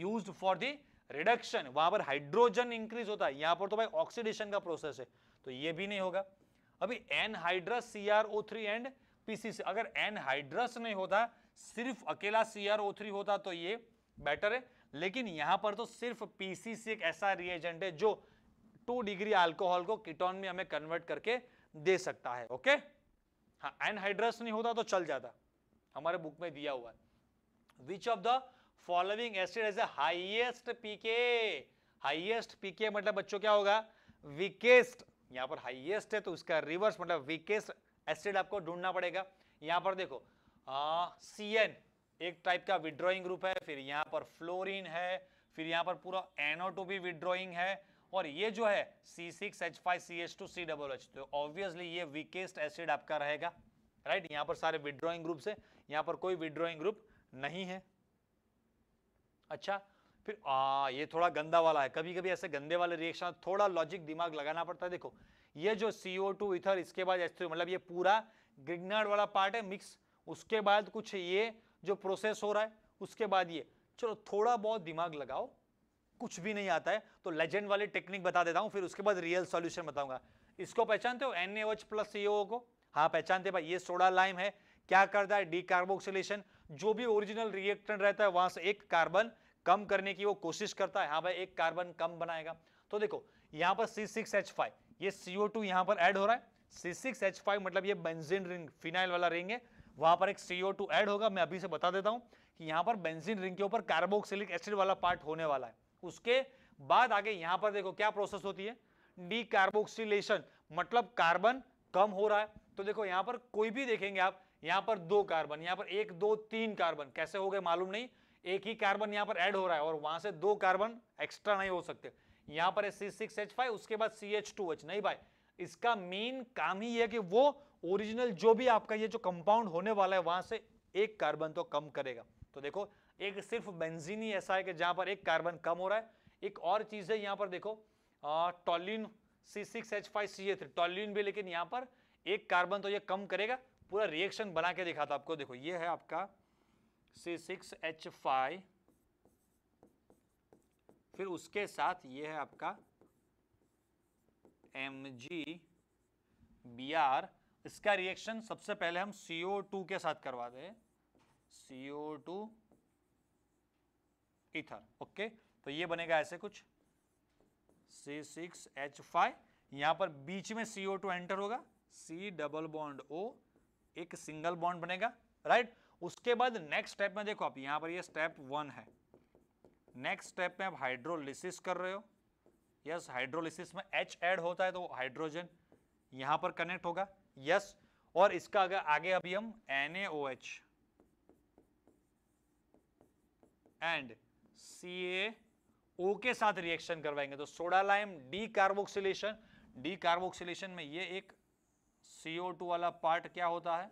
Speaker 1: यूज फॉर द रिडक्शन वहां पर हाइड्रोजन इंक्रीज होता है यहां पर तो भाई ऑक्सीडेशन का प्रोसेस है तो ये भी नहीं होगा अभी anhydrous C R O three and PCC अगर एन हाइड्रस नहीं होता सिर्फ अकेला सी आर ओ थ्री होता तो ये बेटर है लेकिन यहां पर तो सिर्फ पीसीसी एक ऐसा रिएजेंट है जो टू डिग्री अल्कोहल को कीटोन में हमें कन्वर्ट करके दे सकता है ओके हाँ एनहाइड्रस नहीं होता तो चल जाता हमारे बुक में दिया हुआ है which of the following acid has a highest pK highest pK मतलब बच्चों क्या होगा वीकेस्ट यहां पर हाइएस्ट है तो उसका रिवर्स मतलब वीकेस्ट एसिड आपको ढूंढना पड़ेगा यहां पर देखो सी हाँ, एन एक टाइप का विड्रॉइंग ग्रुप है फिर यहाँ पर फ्लोरिन है फिर यहाँ पर पूरा भी विड्रॉइंग है और ये जो है C six H five C H two C double H तो ऑब्वियसली ये वीकेस्ट एसिड आपका रहेगा राइट यहाँ पर सारे विड्रॉइंग ग्रुप है यहाँ पर कोई विड्रॉइंग ग्रुप नहीं है अच्छा फिर आ, ये थोड़ा गंदा वाला है कभी कभी ऐसे गंदे वाले रिएक्शन थोड़ा लॉजिक दिमाग लगाना पड़ता है देखो ये जो CO2 इथर इसके बाद H3 मतलब ये पूरा ग्रिग्नार्ड वाला पार्ट है मिक्स उसके बाद कुछ ये जो प्रोसेस हो रहा है उसके बाद ये चलो थोड़ा बहुत दिमाग लगाओ कुछ भी नहीं आता है तो लेजेंड वाली टेक्निक बता देता हूँ फिर उसके बाद रियल सॉल्यूशन बताऊंगा इसको पहचानते हो एन एच प्लस सीओ को हाँ पहचानते भाई ये सोडा लाइम है क्या करता है डी कार्बोक्सिलेशन जो भी ओरिजिनल रिएक्टेंट रहता है वहां से एक कार्बन कम करने की वो कोशिश करता है हाँ भाई एक कार्बन कम बनाएगा तो देखो यहाँ पर सी सिक्स एच फाइव ये सीओ टू यहाँ पर एड हो रहा है सी सिक्स एच फाइव मतलब ये बेंजिन रिंग फिनाइल वाला रिंग है वहां पर एक सीओ टू एड होगा मैं अभी से बता देता हूं कि यहां पर बेंजीन रिंग के ऊपर कार्बोक्सिलिक एसिड वाला पार्ट होने वाला है उसके बाद आगे यहां पर देखो क्या प्रोसेस होती है डी कार्बोक्सिलेशन मतलब कार्बन कम हो रहा है तो देखो यहां पर कोई भी देखेंगे आप यहां पर दो कार्बन यहां पर एक दो तीन कार्बन कैसे हो गए मालूम नहीं एक ही कार्बन यहां पर ऐड हो रहा है और वहां से दो कार्बन एक्स्ट्रा नहीं हो सकते यहां पर सी सिक्स एच फाइव उसके बाद सी एच टू एच नहीं भाई इसका मेन काम ही है कि वो ओरिजिनल जो भी आपका ये जो कंपाउंड होने वाला है वहां से एक कार्बन तो कम करेगा तो देखो एक सिर्फ बेंजीन ही ऐसा है कि जहां पर एक कार्बन कम हो रहा है एक और चीज है यहाँ पर देखो toluene C six H five C A three toluene भी लेकिन यहाँ पर एक कार्बन तो ये कम करेगा पूरा रिएक्शन बना के दिखाता आपको देखो ये है आपका सी सिक्स एच फाइव फिर उसके साथ ये है आपका एम जी बी आर इसका रिएक्शन सबसे पहले हम सीओ टू के साथ करवा दें सीओ ओ टू ओके तो ये बनेगा ऐसे कुछ सी सिक्स एच फाइव यहां पर बीच में सीओ टू एंटर होगा सी डबल बॉन्ड ओ एक सिंगल बॉन्ड बनेगा राइट उसके बाद नेक्स्ट स्टेप में देखो आप यहां पर ये स्टेप वन है नेक्स्ट स्टेप में आप हाइड्रोलिसिस कर रहे हो यस हाइड्रोलिसिस में एच एड होता है तो हाइड्रोजन यहां पर कनेक्ट होगा यस yes, और इसका अगर आगे अभी हम एच एंड CaO के साथ रिएक्शन करवाएंगे तो soda lime decarboxylation decarboxylation में ये एक CO2 वाला पार्ट क्या होता है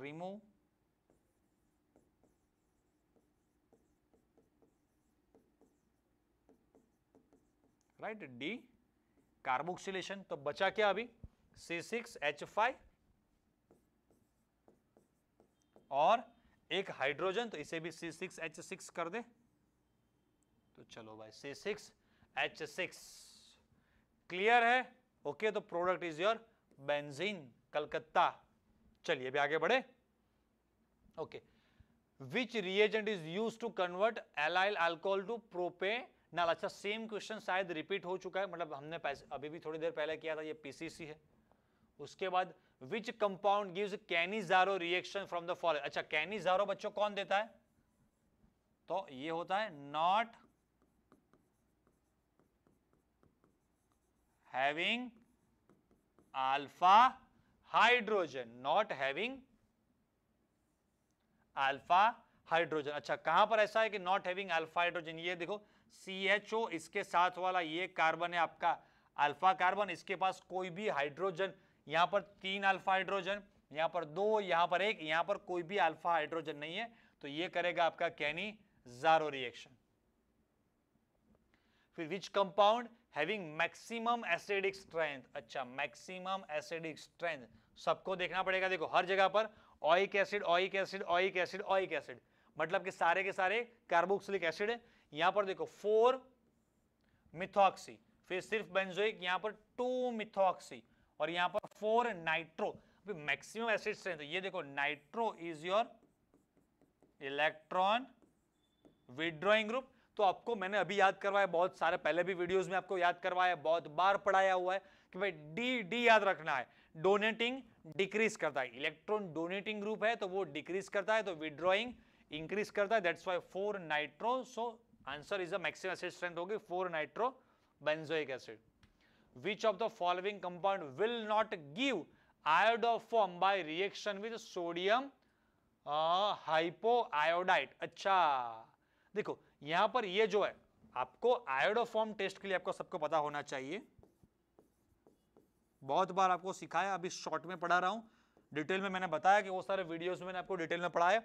Speaker 1: रिमूव राइट डी कार्बोक्सिलेशन तो बचा क्या अभी सी सिक्स एच फाइव और एक हाइड्रोजन तो इसे भी सी सिक्स एच सिक्स कर दे तो चलो भाई C six H six clear है ओके okay, तो product is your benzene Calcutta चलिए अभी आगे बढ़े okay which reagent is use to convert allyl alcohol to propenal अच्छा सेम क्वेश्चन शायद रिपीट हो चुका है मतलब हमने अभी भी थोड़ी देर पहले किया था ये पीसीसी है उसके बाद which compound gives Cannizzaro reaction from the fall अच्छा कैनिजारो बच्चों कौन देता है तो ये होता है not having alpha hydrogen not having alpha hydrogen अच्छा कहां पर ऐसा है कि नॉट हैविंग अल्फा हाइड्रोजन ये देखो सी एच ओ इसके साथ वाला ये कार्बन है आपका अल्फा कार्बन इसके पास कोई भी हाइड्रोजन यहाँ पर तीन अल्फा हाइड्रोजन यहाँ पर दो यहाँ पर एक यहाँ पर कोई भी अल्फा हाइड्रोजन नहीं है तो ये करेगा आपका कैनी जारो रिएक्शन फिर which compound having maximum acidic strength अच्छा मैक्सिमम एसिडिक स्ट्रेंथ सबको देखना पड़ेगा देखो हर जगह पर oic acid oic acid oic acid oic acid मतलब कि सारे के सारे कार्बोक्सिलिक एसिड है यहां पर देखो फोर मिथोक्सी फिर सिर्फ बेंजोइक यहां पर टू मिथोक्सी और यहां पर फोर नाइट्रो अभी मैक्सिमम एसिड स्ट्रेंथ ये देखो nitro is your electron withdrawing group तो आपको मैंने अभी याद करवाया बहुत सारे पहले भी वीडियोस में आपको याद करवाया बहुत बार पढ़ाया हुआ है कि भाई डी डी याद रखना है डोनेटिंग डिक्रीज करता है इलेक्ट्रॉन डोनेटिंग ग्रुप है तो वो डिक्रीज करता है तो विड्रॉइंग इंक्रीज करता है that's why four nitro so answer is the maximum acid strength होगी four nitro benzoic acid which of the following compound will not give iodoform by reaction with sodium hypoiodite अच्छा देखो यहां पर ये जो है आपको आयोडोफॉर्म टेस्ट के लिए आपको सबको पता होना चाहिए बहुत बार आपको सिखाया अभी शॉर्ट में पढ़ा रहा हूं डिटेल में मैंने बताया कि वो सारे वीडियोस में मैंने आपको डिटेल में पढ़ाया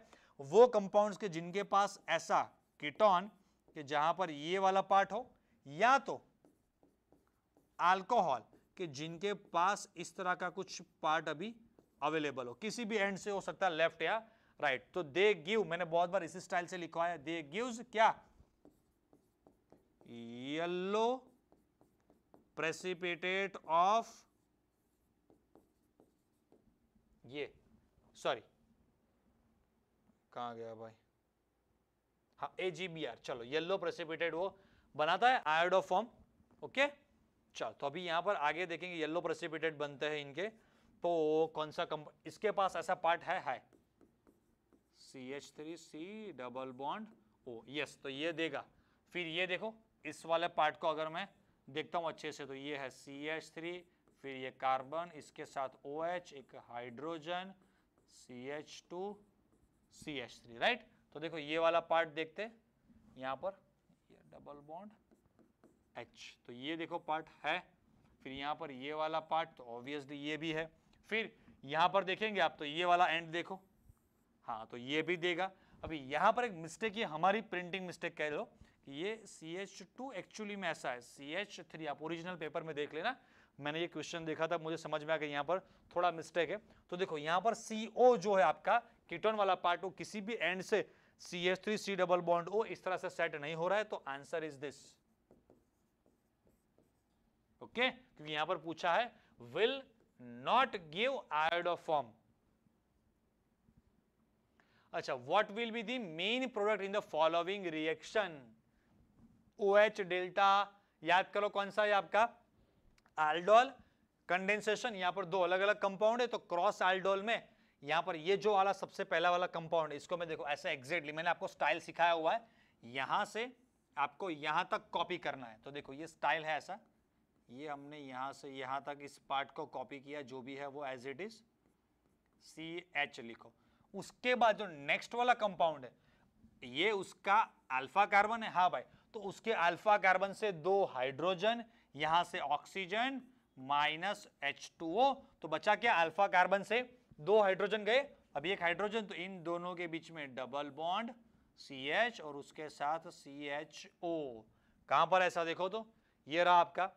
Speaker 1: वो कंपाउंड्स के जिनके पास ऐसा कीटोन कि जहां पर ये वाला पार्ट हो या तो अल्कोहल कि जिनके पास इस तरह का कुछ पार्ट अभी अवेलेबल हो किसी भी एंड से हो सकता है लेफ्ट या राइट तो दे गिव मैंने बहुत बार इसी स्टाइल से लिखवाया दे गिव्स क्या येलो प्रेसिपिटेट ऑफ ये सॉरी कहा गया भाई एजीबीआर हाँ, चलो येलो प्रेसिपिटेड वो बनाता है आयोडो फॉर्म ओके चलो तो अभी यहाँ पर आगे देखेंगे येलो प्रेसिपिटेड बनते हैं इनके तो कौन सा कंप इसके पास ऐसा पार्ट है है C H three C double bond O yes तो ये देगा फिर ये देखो इस वाले पार्ट को अगर मैं देखता हूँ अच्छे से तो ये है सी एच थ्री फिर ये कार्बन इसके साथ ओ OH, एच एक hydrogen C H two C H three right तो देखो ये वाला पार्ट देखते यहाँ पर ये डबल बॉन्ड एच तो ये देखो पार्ट है फिर यहाँ पर ये वाला पार्ट तो ऑब्वियसली ये भी है फिर यहाँ पर देखेंगे आप तो ये वाला एंड देखो हाँ तो ये भी देगा अभी यहाँ पर एक मिस्टेक ये हमारी प्रिंटिंग मिस्टेक कह लो कि ये सी एच टू एक्चुअली में ऐसा है सी एच थ्री आप ओरिजिनल पेपर में देख लेना मैंने ये क्वेश्चन देखा था मुझे समझ में आ गया यहाँ पर थोड़ा मिस्टेक है तो देखो यहाँ पर सी ओ जो है आपका कीटोन वाला पार्ट वो किसी भी एंड से C S three C double bond O इस तरह से सेट नहीं हो रहा है तो आंसर इज दिस ओके क्योंकि यहां पर पूछा है विल नॉट गिव आयोडोफॉर्म अच्छा what will be the main product in the following reaction O H delta याद करो कौन सा है आपका एल्डोल कंडेंसेशन यहां पर दो अलग अलग कंपाउंड है तो क्रॉस एल्डोल में यहाँ पर ये जो वाला सबसे पहला वाला कंपाउंड इसको मैं देखो ऐसा एग्जैक्टली मैंने आपको स्टाइल सिखाया हुआ है यहाँ से आपको यहाँ तक कॉपी करना है तो देखो ये स्टाइल है ऐसा ये हमने यहाँ से यहाँ तक इस पार्ट को कॉपी किया जो भी है वो as it is C H लिखो उसके बाद जो नेक्स्ट वाला कंपाउंड है ये उसका अल्फा कार्बन है हाँ भाई तो उसके अल्फा कार्बन से दो हाइड्रोजन यहाँ से oxygen minus H two O तो बचा क्या अल्फा कार्बन से दो हाइड्रोजन गए अब एक हाइड्रोजन तो इन दोनों के बीच में डबल बॉन्ड सी एच और उसके साथ सी एच ओ कहां पर ऐसा देखो तो ये रहा आपका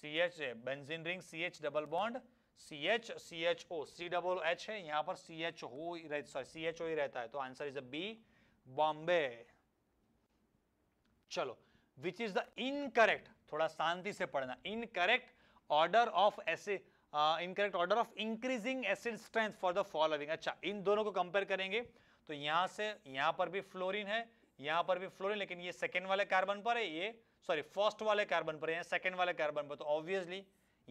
Speaker 1: C H benzene ring C H double bond C H C H O C double H है यहाँ पर सी एच हो सॉरी सी एच ओ ही रहता है तो आंसर इज बी बॉम्बे चलो विच इज द इनकरेक्ट थोड़ा शांति से पढ़ना incorrect order of acid incorrect order of increasing acid strength for the following अच्छा इन दोनों को कंपेयर करेंगे तो यहां से यहां पर भी फ्लोरिन है यहां पर भी फ्लोरिन लेकिन ये सेकेंड वाले कार्बन पर है ये सॉरी फर्स्ट वाले कार्बन पर है सेकेंड वाले कार्बन पर तो ऑब्वियसली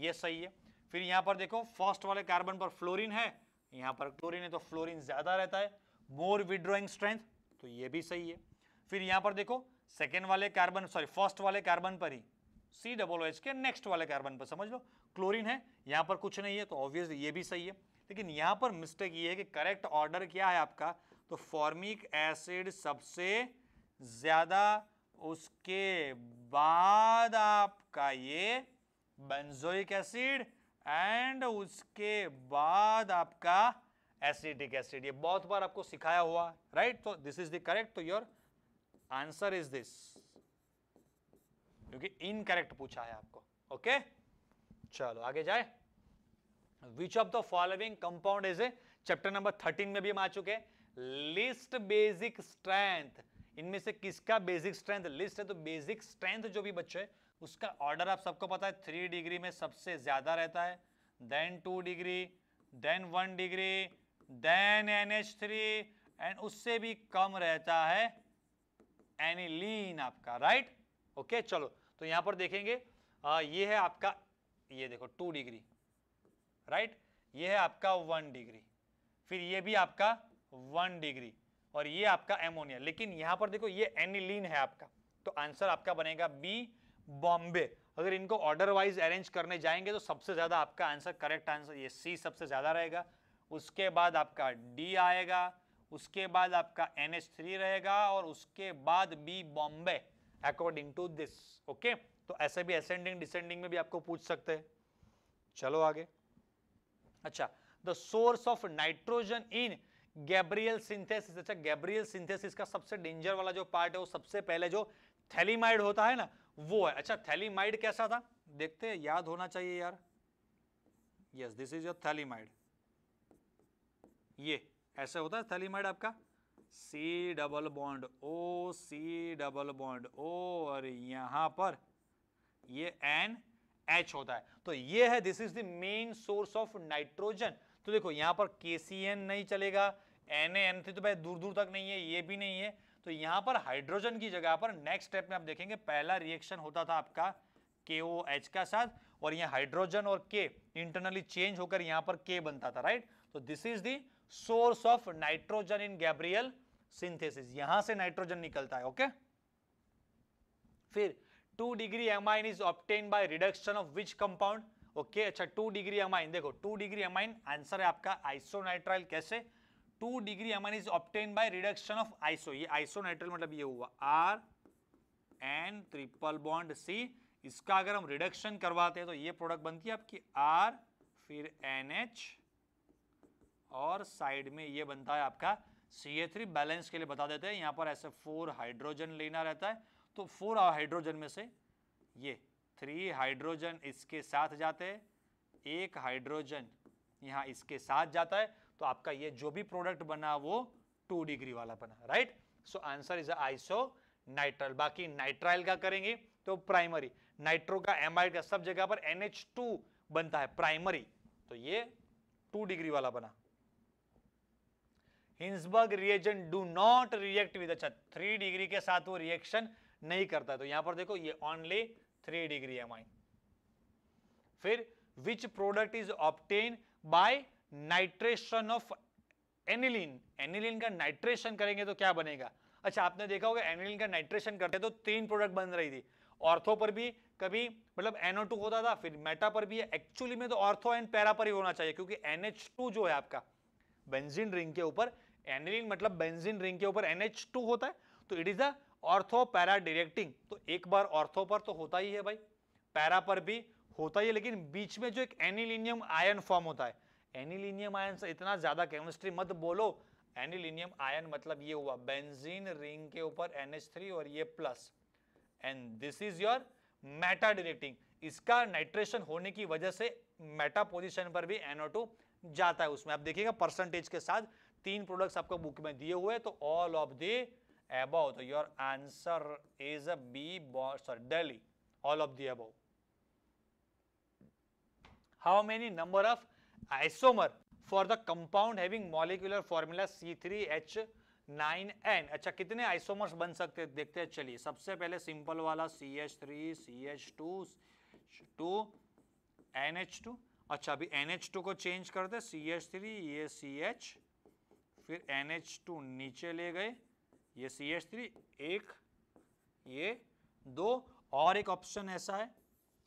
Speaker 1: ये सही है फिर यहां पर देखो फर्स्ट वाले कार्बन पर फ्लोरिन है यहां पर क्लोरिन है तो फ्लोरिन ज़्यादा रहता है मोर विड्रॉइंग स्ट्रेंथ तो ये भी सही है फिर यहाँ पर देखो सेकेंड वाले कार्बन सॉरी फर्स्ट वाले कार्बन पर ही सी डबल एच के नेक्स्ट वाले कार्बन पर समझ लो क्लोरीन है यहाँ पर कुछ नहीं है तो ऑब्वियसली ये भी सही है लेकिन यहाँ पर मिस्टेक ये है कि करेक्ट ऑर्डर क्या है आपका तो फॉर्मिक एसिड सबसे ज़्यादा उसके बाद आपका ये बेंजोइक एसिड एंड उसके बाद आपका एसिडिक एसिड ये बहुत बार आपको सिखाया हुआ राइट तो दिस इज द करेक्ट तो योर आंसर इज दिस क्योंकि इनकरेक्ट पूछा है आपको ओके चलो आगे जाए which of the following compound is chapter number thirteen में भी हम आ चुके लिस्ट बेसिक स्ट्रेंथ इनमें से किसका बेसिक स्ट्रेंथ लिस्ट है तो बेसिक स्ट्रेंथ जो भी बच्चे उसका ऑर्डर आप सबको पता है थ्री डिग्री में सबसे ज्यादा रहता है then two degree then one degree then N H three and उससे भी कम रहता है एनिलीन आपका राइट right? ओके okay, चलो तो यहां पर देखेंगे आ, ये है आपका ये देखो टू डिग्री राइट ये है आपका वन डिग्री फिर ये भी आपका वन डिग्री और ये आपका एमोनिया लेकिन यहां पर देखो ये एनिलीन है आपका तो आंसर आपका बनेगा बी बॉम्बे अगर इनको ऑर्डर वाइज अरेंज करने जाएंगे तो सबसे ज़्यादा आपका आंसर करेक्ट आंसर ये सी सबसे ज़्यादा रहेगा उसके बाद आपका डी आएगा उसके बाद आपका एन एच थ्री रहेगा और उसके बाद B Bombay according to this okay तो ऐसे भी असेंडिंग डिसेंडिंग में भी आपको पूछ सकते हैं चलो आगे अच्छा the source of nitrogen in Gabriel synthesis अच्छा गैब्रियल सिंथेसिस का सबसे डेंजर वाला जो पार्ट है वो सबसे पहले जो थैलीमाइड होता है ना वो है अच्छा थैलीमाइड कैसा था देखते हैं याद होना चाहिए यार yes this is your phthalimide ये ऐसे होता है थैलीमाइड आपका C double bond O C double bond O और यहां पर ये एन एच होता है तो ये है this is the main source of nitrogen तो देखो यहां पर के सी एन नहीं चलेगा एन एन थी तो भाई दूर दूर तक नहीं है ये भी नहीं है तो यहां पर हाइड्रोजन की जगह पर नेक्स्ट स्टेप में आप देखेंगे पहला रिएक्शन होता था आपका के ओ एच का साथ और यहाँ हाइड्रोजन और के इंटरनली चेंज होकर यहां पर के बनता था राइट तो this is the source of nitrogen in Gabriel synthesis यहां से नाइट्रोजन निकलता है ओके फिर two degree amine is obtained by reduction of which compound okay अच्छा टू डिग्री एमाइन देखो टू डिग्री एमाइन आंसर है आपका आइसोनाइट्राइल कैसे two degree amine is obtained by reduction of iso ये आइसोनाइट्राइल मतलब ये हुआ R N triple bond C इसका अगर हम रिडक्शन करवाते हैं तो ये प्रोडक्ट बनती है आपकी आर फिर एन और साइड में ये बनता है आपका सी ए थ्री बैलेंस के लिए बता देते हैं यहाँ पर ऐसे फोर हाइड्रोजन लेना रहता है तो फोर हाइड्रोजन में से ये थ्री हाइड्रोजन इसके साथ जाते हैं एक हाइड्रोजन यहाँ इसके साथ जाता है तो आपका ये जो भी प्रोडक्ट बना वो टू डिग्री वाला बना right so answer is isonitrile बाकी नाइट्राइल का करेंगे तो प्राइमरी नाइट्रो का एमाइड का सब जगह पर एनएच बनता है प्राइमरी तो ये टू डिग्री वाला बना Hinsberg reagent do not react with अच्छा थ्री डिग्री के साथ वो रिएक्शन नहीं करता तो यहां पर देखो ये ओनली थ्री डिग्री एमाइन फिर which product is obtained by nitration of aniline aniline का नाइट्रेशन करेंगे तो क्या बनेगा अच्छा आपने देखा होगा एनिलीन का नाइट्रेशन करते तो तीन प्रोडक्ट बन रही थी ऑर्थो पर भी कभी मतलब NO2 होता था फिर मेटा पर भी एक्चुअली में तो ऑर्थो एंड पैरा पर ही होना चाहिए क्योंकि NH2 जो है आपका बेंजीन रिंग के ऊपर एनिलीन मतलब बेंजीन रिंग के ऊपर NH2 होता है तो it is a ortho para directing तो एक बार ऑर्थो पर तो होता ही है भाई पैरा पर भी होता ही है लेकिन बीच में जो एक एनिलिनियम आयन फॉर्म होता है एनिलिनियम आयन से इतना ज्यादा केमिस्ट्री मत बोलो एनिलिनियम आयन मतलब ये हुआ बेंजीन रिंग के ऊपर NH3 और ये plus and this is your meta directing इसका नाइट्रेशन होने की वजह से मेटा पोजिशन पर भी NO2 जाता है उसमें आप देखिएगा परसेंटेज के साथ तीन प्रोडक्ट्स आपको बुक में दिए हुए तो ऑल ऑफ दी एबव तो your answer is B sorry Delhi all of the above how many number of isomer for the compound having molecular formula C three H nine N अच्छा कितने isomers बन सकते हैं देखते हैं चलिए सबसे पहले सिंपल वाला C H three C H two two N H two अच्छा अभी एन एच टू को चेंज करते सी एच थ्री ये सी एच फिर NH2 नीचे ले गए ये CH3 एक ये दो और एक ऑप्शन ऐसा है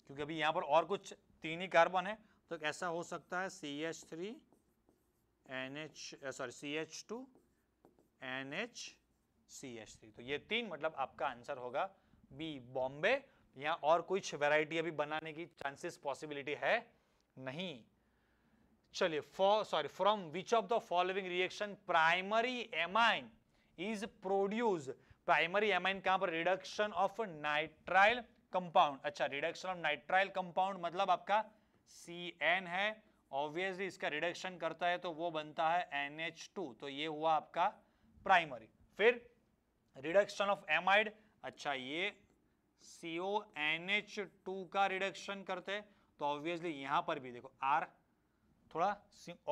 Speaker 1: क्योंकि अभी यहाँ पर और कुछ तीन ही कार्बन है तो ऐसा हो सकता है C H three N H sorry C H two N H C H three तो ये तीन मतलब आपका आंसर होगा बी बॉम्बे यहाँ और कुछ वैरायटी अभी बनाने की चांसेस पॉसिबिलिटी है नहीं चलिए for sorry from which of the following reaction primary amine is produce primary amine कहां पर रिडक्शन ऑफ नाइट्राइल कंपाउंड अच्छा रिडक्शन ऑफ नाइट्राइल कंपाउंड मतलब आपका सी एन है ऑब्वियसली इसका रिडक्शन करता है तो वो बनता है एन एच टू तो ये हुआ आपका प्राइमरी फिर रिडक्शन ऑफ एमाइड अच्छा ये सीओ एन एच टू का रिडक्शन करते हैं तो ऑब्वियसली यहां पर भी देखो आर थोड़ा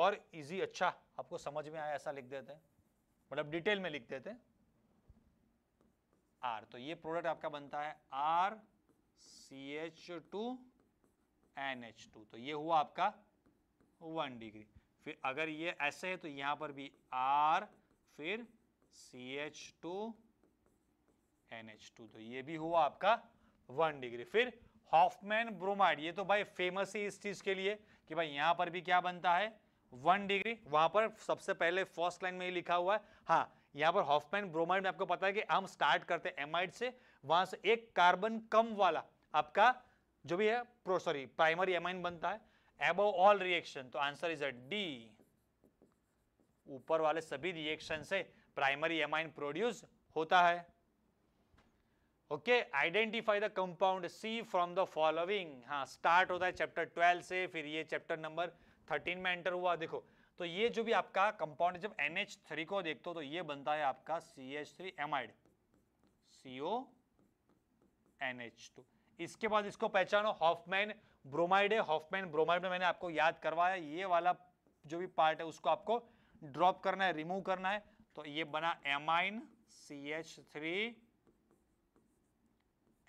Speaker 1: और इजी अच्छा आपको समझ में आया ऐसा लिख देते हैं मतलब डिटेल में लिख देते हैं आर तो ये प्रोडक्ट आपका बनता है R C H two N H two तो ये हुआ आपका वन डिग्री फिर अगर ये ऐसे है तो यहाँ पर भी आर फिर C H two N H two तो ये भी हुआ आपका वन डिग्री फिर हॉफमैन ब्रोमाइड ये तो भाई फेमस ही इस चीज़ के लिए कि भाई यहाँ पर भी क्या बनता है वन डिग्री वहां पर सबसे पहले फर्स्ट लाइन में ही लिखा हुआ है हाँ यहाँ पर हॉफमैन ब्रोमाइड में आपको पता है कि हम स्टार्ट करते हैं एमाइड से वहां से एक कार्बन कम वाला आपका जो भी है प्रो सॉरी प्राइमरी एमाइन बनता है एबो ऑल रिएक्शन तो आंसर इज अ डी ऊपर वाले सभी रिएक्शन से प्राइमरी एमाइन प्रोड्यूस होता है okay identify the compound C from the following हाँ स्टार्ट होता है चैप्टर ट्वेल्व से फिर ये चैप्टर नंबर थर्टीन में एंटर हुआ देखो तो ये जो भी आपका कंपाउंड जब NH3 को देखते हो तो ये बनता है आपका C H three amide CO two इसके बाद इसको पहचानो हॉफमैन ब्रोमाइड है हॉफमैन ब्रोमाइड में मैंने आपको याद करवाया ये वाला जो भी पार्ट है उसको आपको ड्रॉप करना है रिमूव करना है तो ये बना एमाइन सी एच थ्री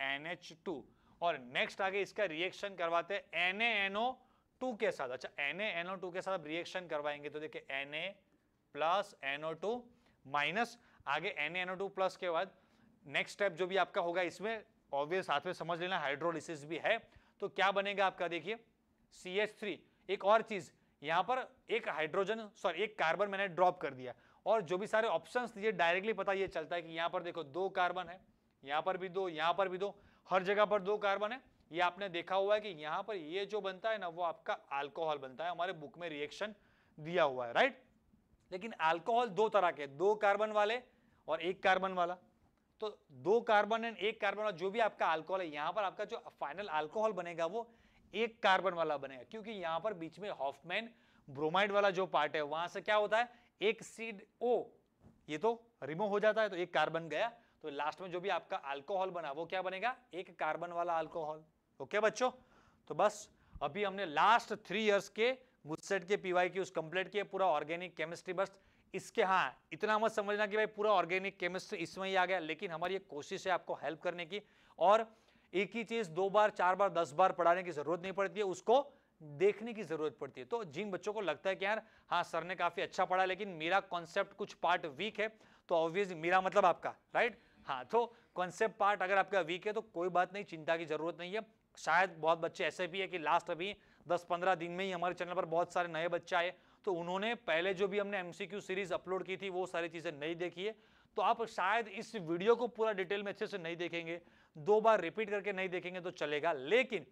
Speaker 1: NH2 और नेक्स्ट आगे इसका रिएक्शन करवाते हैं NaNO2 के साथ अच्छा NaNO2 के साथ अब रिएक्शन करवाएंगे तो देखिए Na प्लस NO2 माइनस आगे NaNO2 प्लस के बाद नेक्स्ट स्टेप जो भी आपका होगा इसमें ऑब्वियस साथ में समझ लेना हाइड्रोलिसिस भी है तो क्या बनेगा आपका देखिए CH3 एक और चीज़ यहाँ पर एक हाइड्रोजन सॉरी एक कार्बन मैंने ड्रॉप कर दिया और जो भी सारे ऑप्शंस दिए डायरेक्टली पता ये चलता है कि यहाँ पर देखो दो कार्बन है यहाँ पर भी दो यहाँ पर भी दो हर जगह पर दो कार्बन है ये आपने देखा हुआ है कि यहाँ पर ये जो बनता है ना वो आपका अल्कोहल बनता है हमारे बुक में रिएक्शन दिया हुआ है राइट लेकिन अल्कोहल दो तरह के दो कार्बन वाले और एक कार्बन वाला तो दो कार्बन एंड एक कार्बन वाला जो भी आपका अल्कोहल है यहाँ पर आपका जो फाइनल अल्कोहल बनेगा वो एक कार्बन वाला बनेगा क्योंकि यहाँ पर बीच में हॉफमैन ब्रोमाइड वाला जो पार्ट है वहां से क्या होता है एक सीड ओ ये तो रिमूव हो जाता है तो एक कार्बन गया तो लास्ट में जो भी आपका अल्कोहल बना वो क्या बनेगा एक कार्बन वाला अल्कोहल ओके बच्चों तो बस अभी हमने लास्ट थ्री इयर्स के गुस्सेट के पीवाई की उस कंप्लीट किया पूरा ऑर्गेनिक केमिस्ट्री बस इसके हाँ इतना मत समझना कि भाई पूरा ऑर्गेनिक केमिस्ट्री इसमें ही आ गया लेकिन हमारी एक कोशिश है आपको हेल्प करने की और एक ही चीज़ दो बार चार बार दस बार पढ़ाने की ज़रूरत नहीं पड़ती है उसको देखने की ज़रूरत पड़ती है तो जिन बच्चों को लगता है कि यार हाँ सर ने काफ़ी अच्छा पढ़ा लेकिन मेरा कॉन्सेप्ट कुछ पार्ट वीक है तो ऑब्वियसली मेरा मतलब आपका राइट right? हाँ तो कॉन्सेप्ट पार्ट अगर आपका वीक है तो कोई बात नहीं चिंता की जरूरत नहीं है शायद बहुत बच्चे ऐसे भी है कि लास्ट अभी 10-15 दिन में ही हमारे चैनल पर बहुत सारे नए बच्चे आए तो उन्होंने पहले जो भी हमने एमसीक्यू सीरीज अपलोड की थी वो सारी चीज़ें नहीं देखी है तो आप शायद इस वीडियो को पूरा डिटेल में अच्छे से नहीं देखेंगे दो बार रिपीट करके नहीं देखेंगे तो चलेगा लेकिन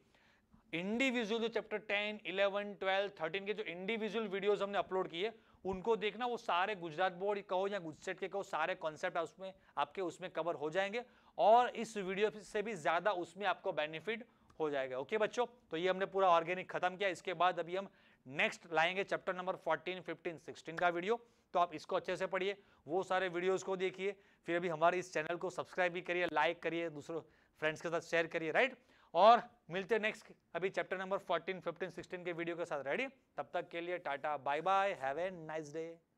Speaker 1: इंडिविजुअल जो chapter ten eleven twelve thirteen के जो इंडिविजुअल वीडियोज हमने अपलोड किए उनको देखना वो सारे गुजरात बोर्ड कहो या गुजसेट के कहो सारे कॉन्सेप्ट उसमें आपके उसमें कवर हो जाएंगे और इस वीडियो से भी ज़्यादा उसमें आपको बेनिफिट हो जाएगा ओके बच्चों तो ये हमने पूरा ऑर्गेनिक खत्म किया इसके बाद अभी हम नेक्स्ट लाएंगे चैप्टर नंबर 14, 15, 16 का वीडियो तो आप इसको अच्छे से पढ़िए वो सारे वीडियोस को देखिए फिर अभी हमारे इस चैनल को सब्सक्राइब भी करिए लाइक करिए दूसरों फ्रेंड्स के साथ शेयर करिए राइट और मिलते नेक्स्ट अभी चैप्टर नंबर 14, 15, 16 के वीडियो के साथ रेडी तब तक के लिए tata bye bye have a nice day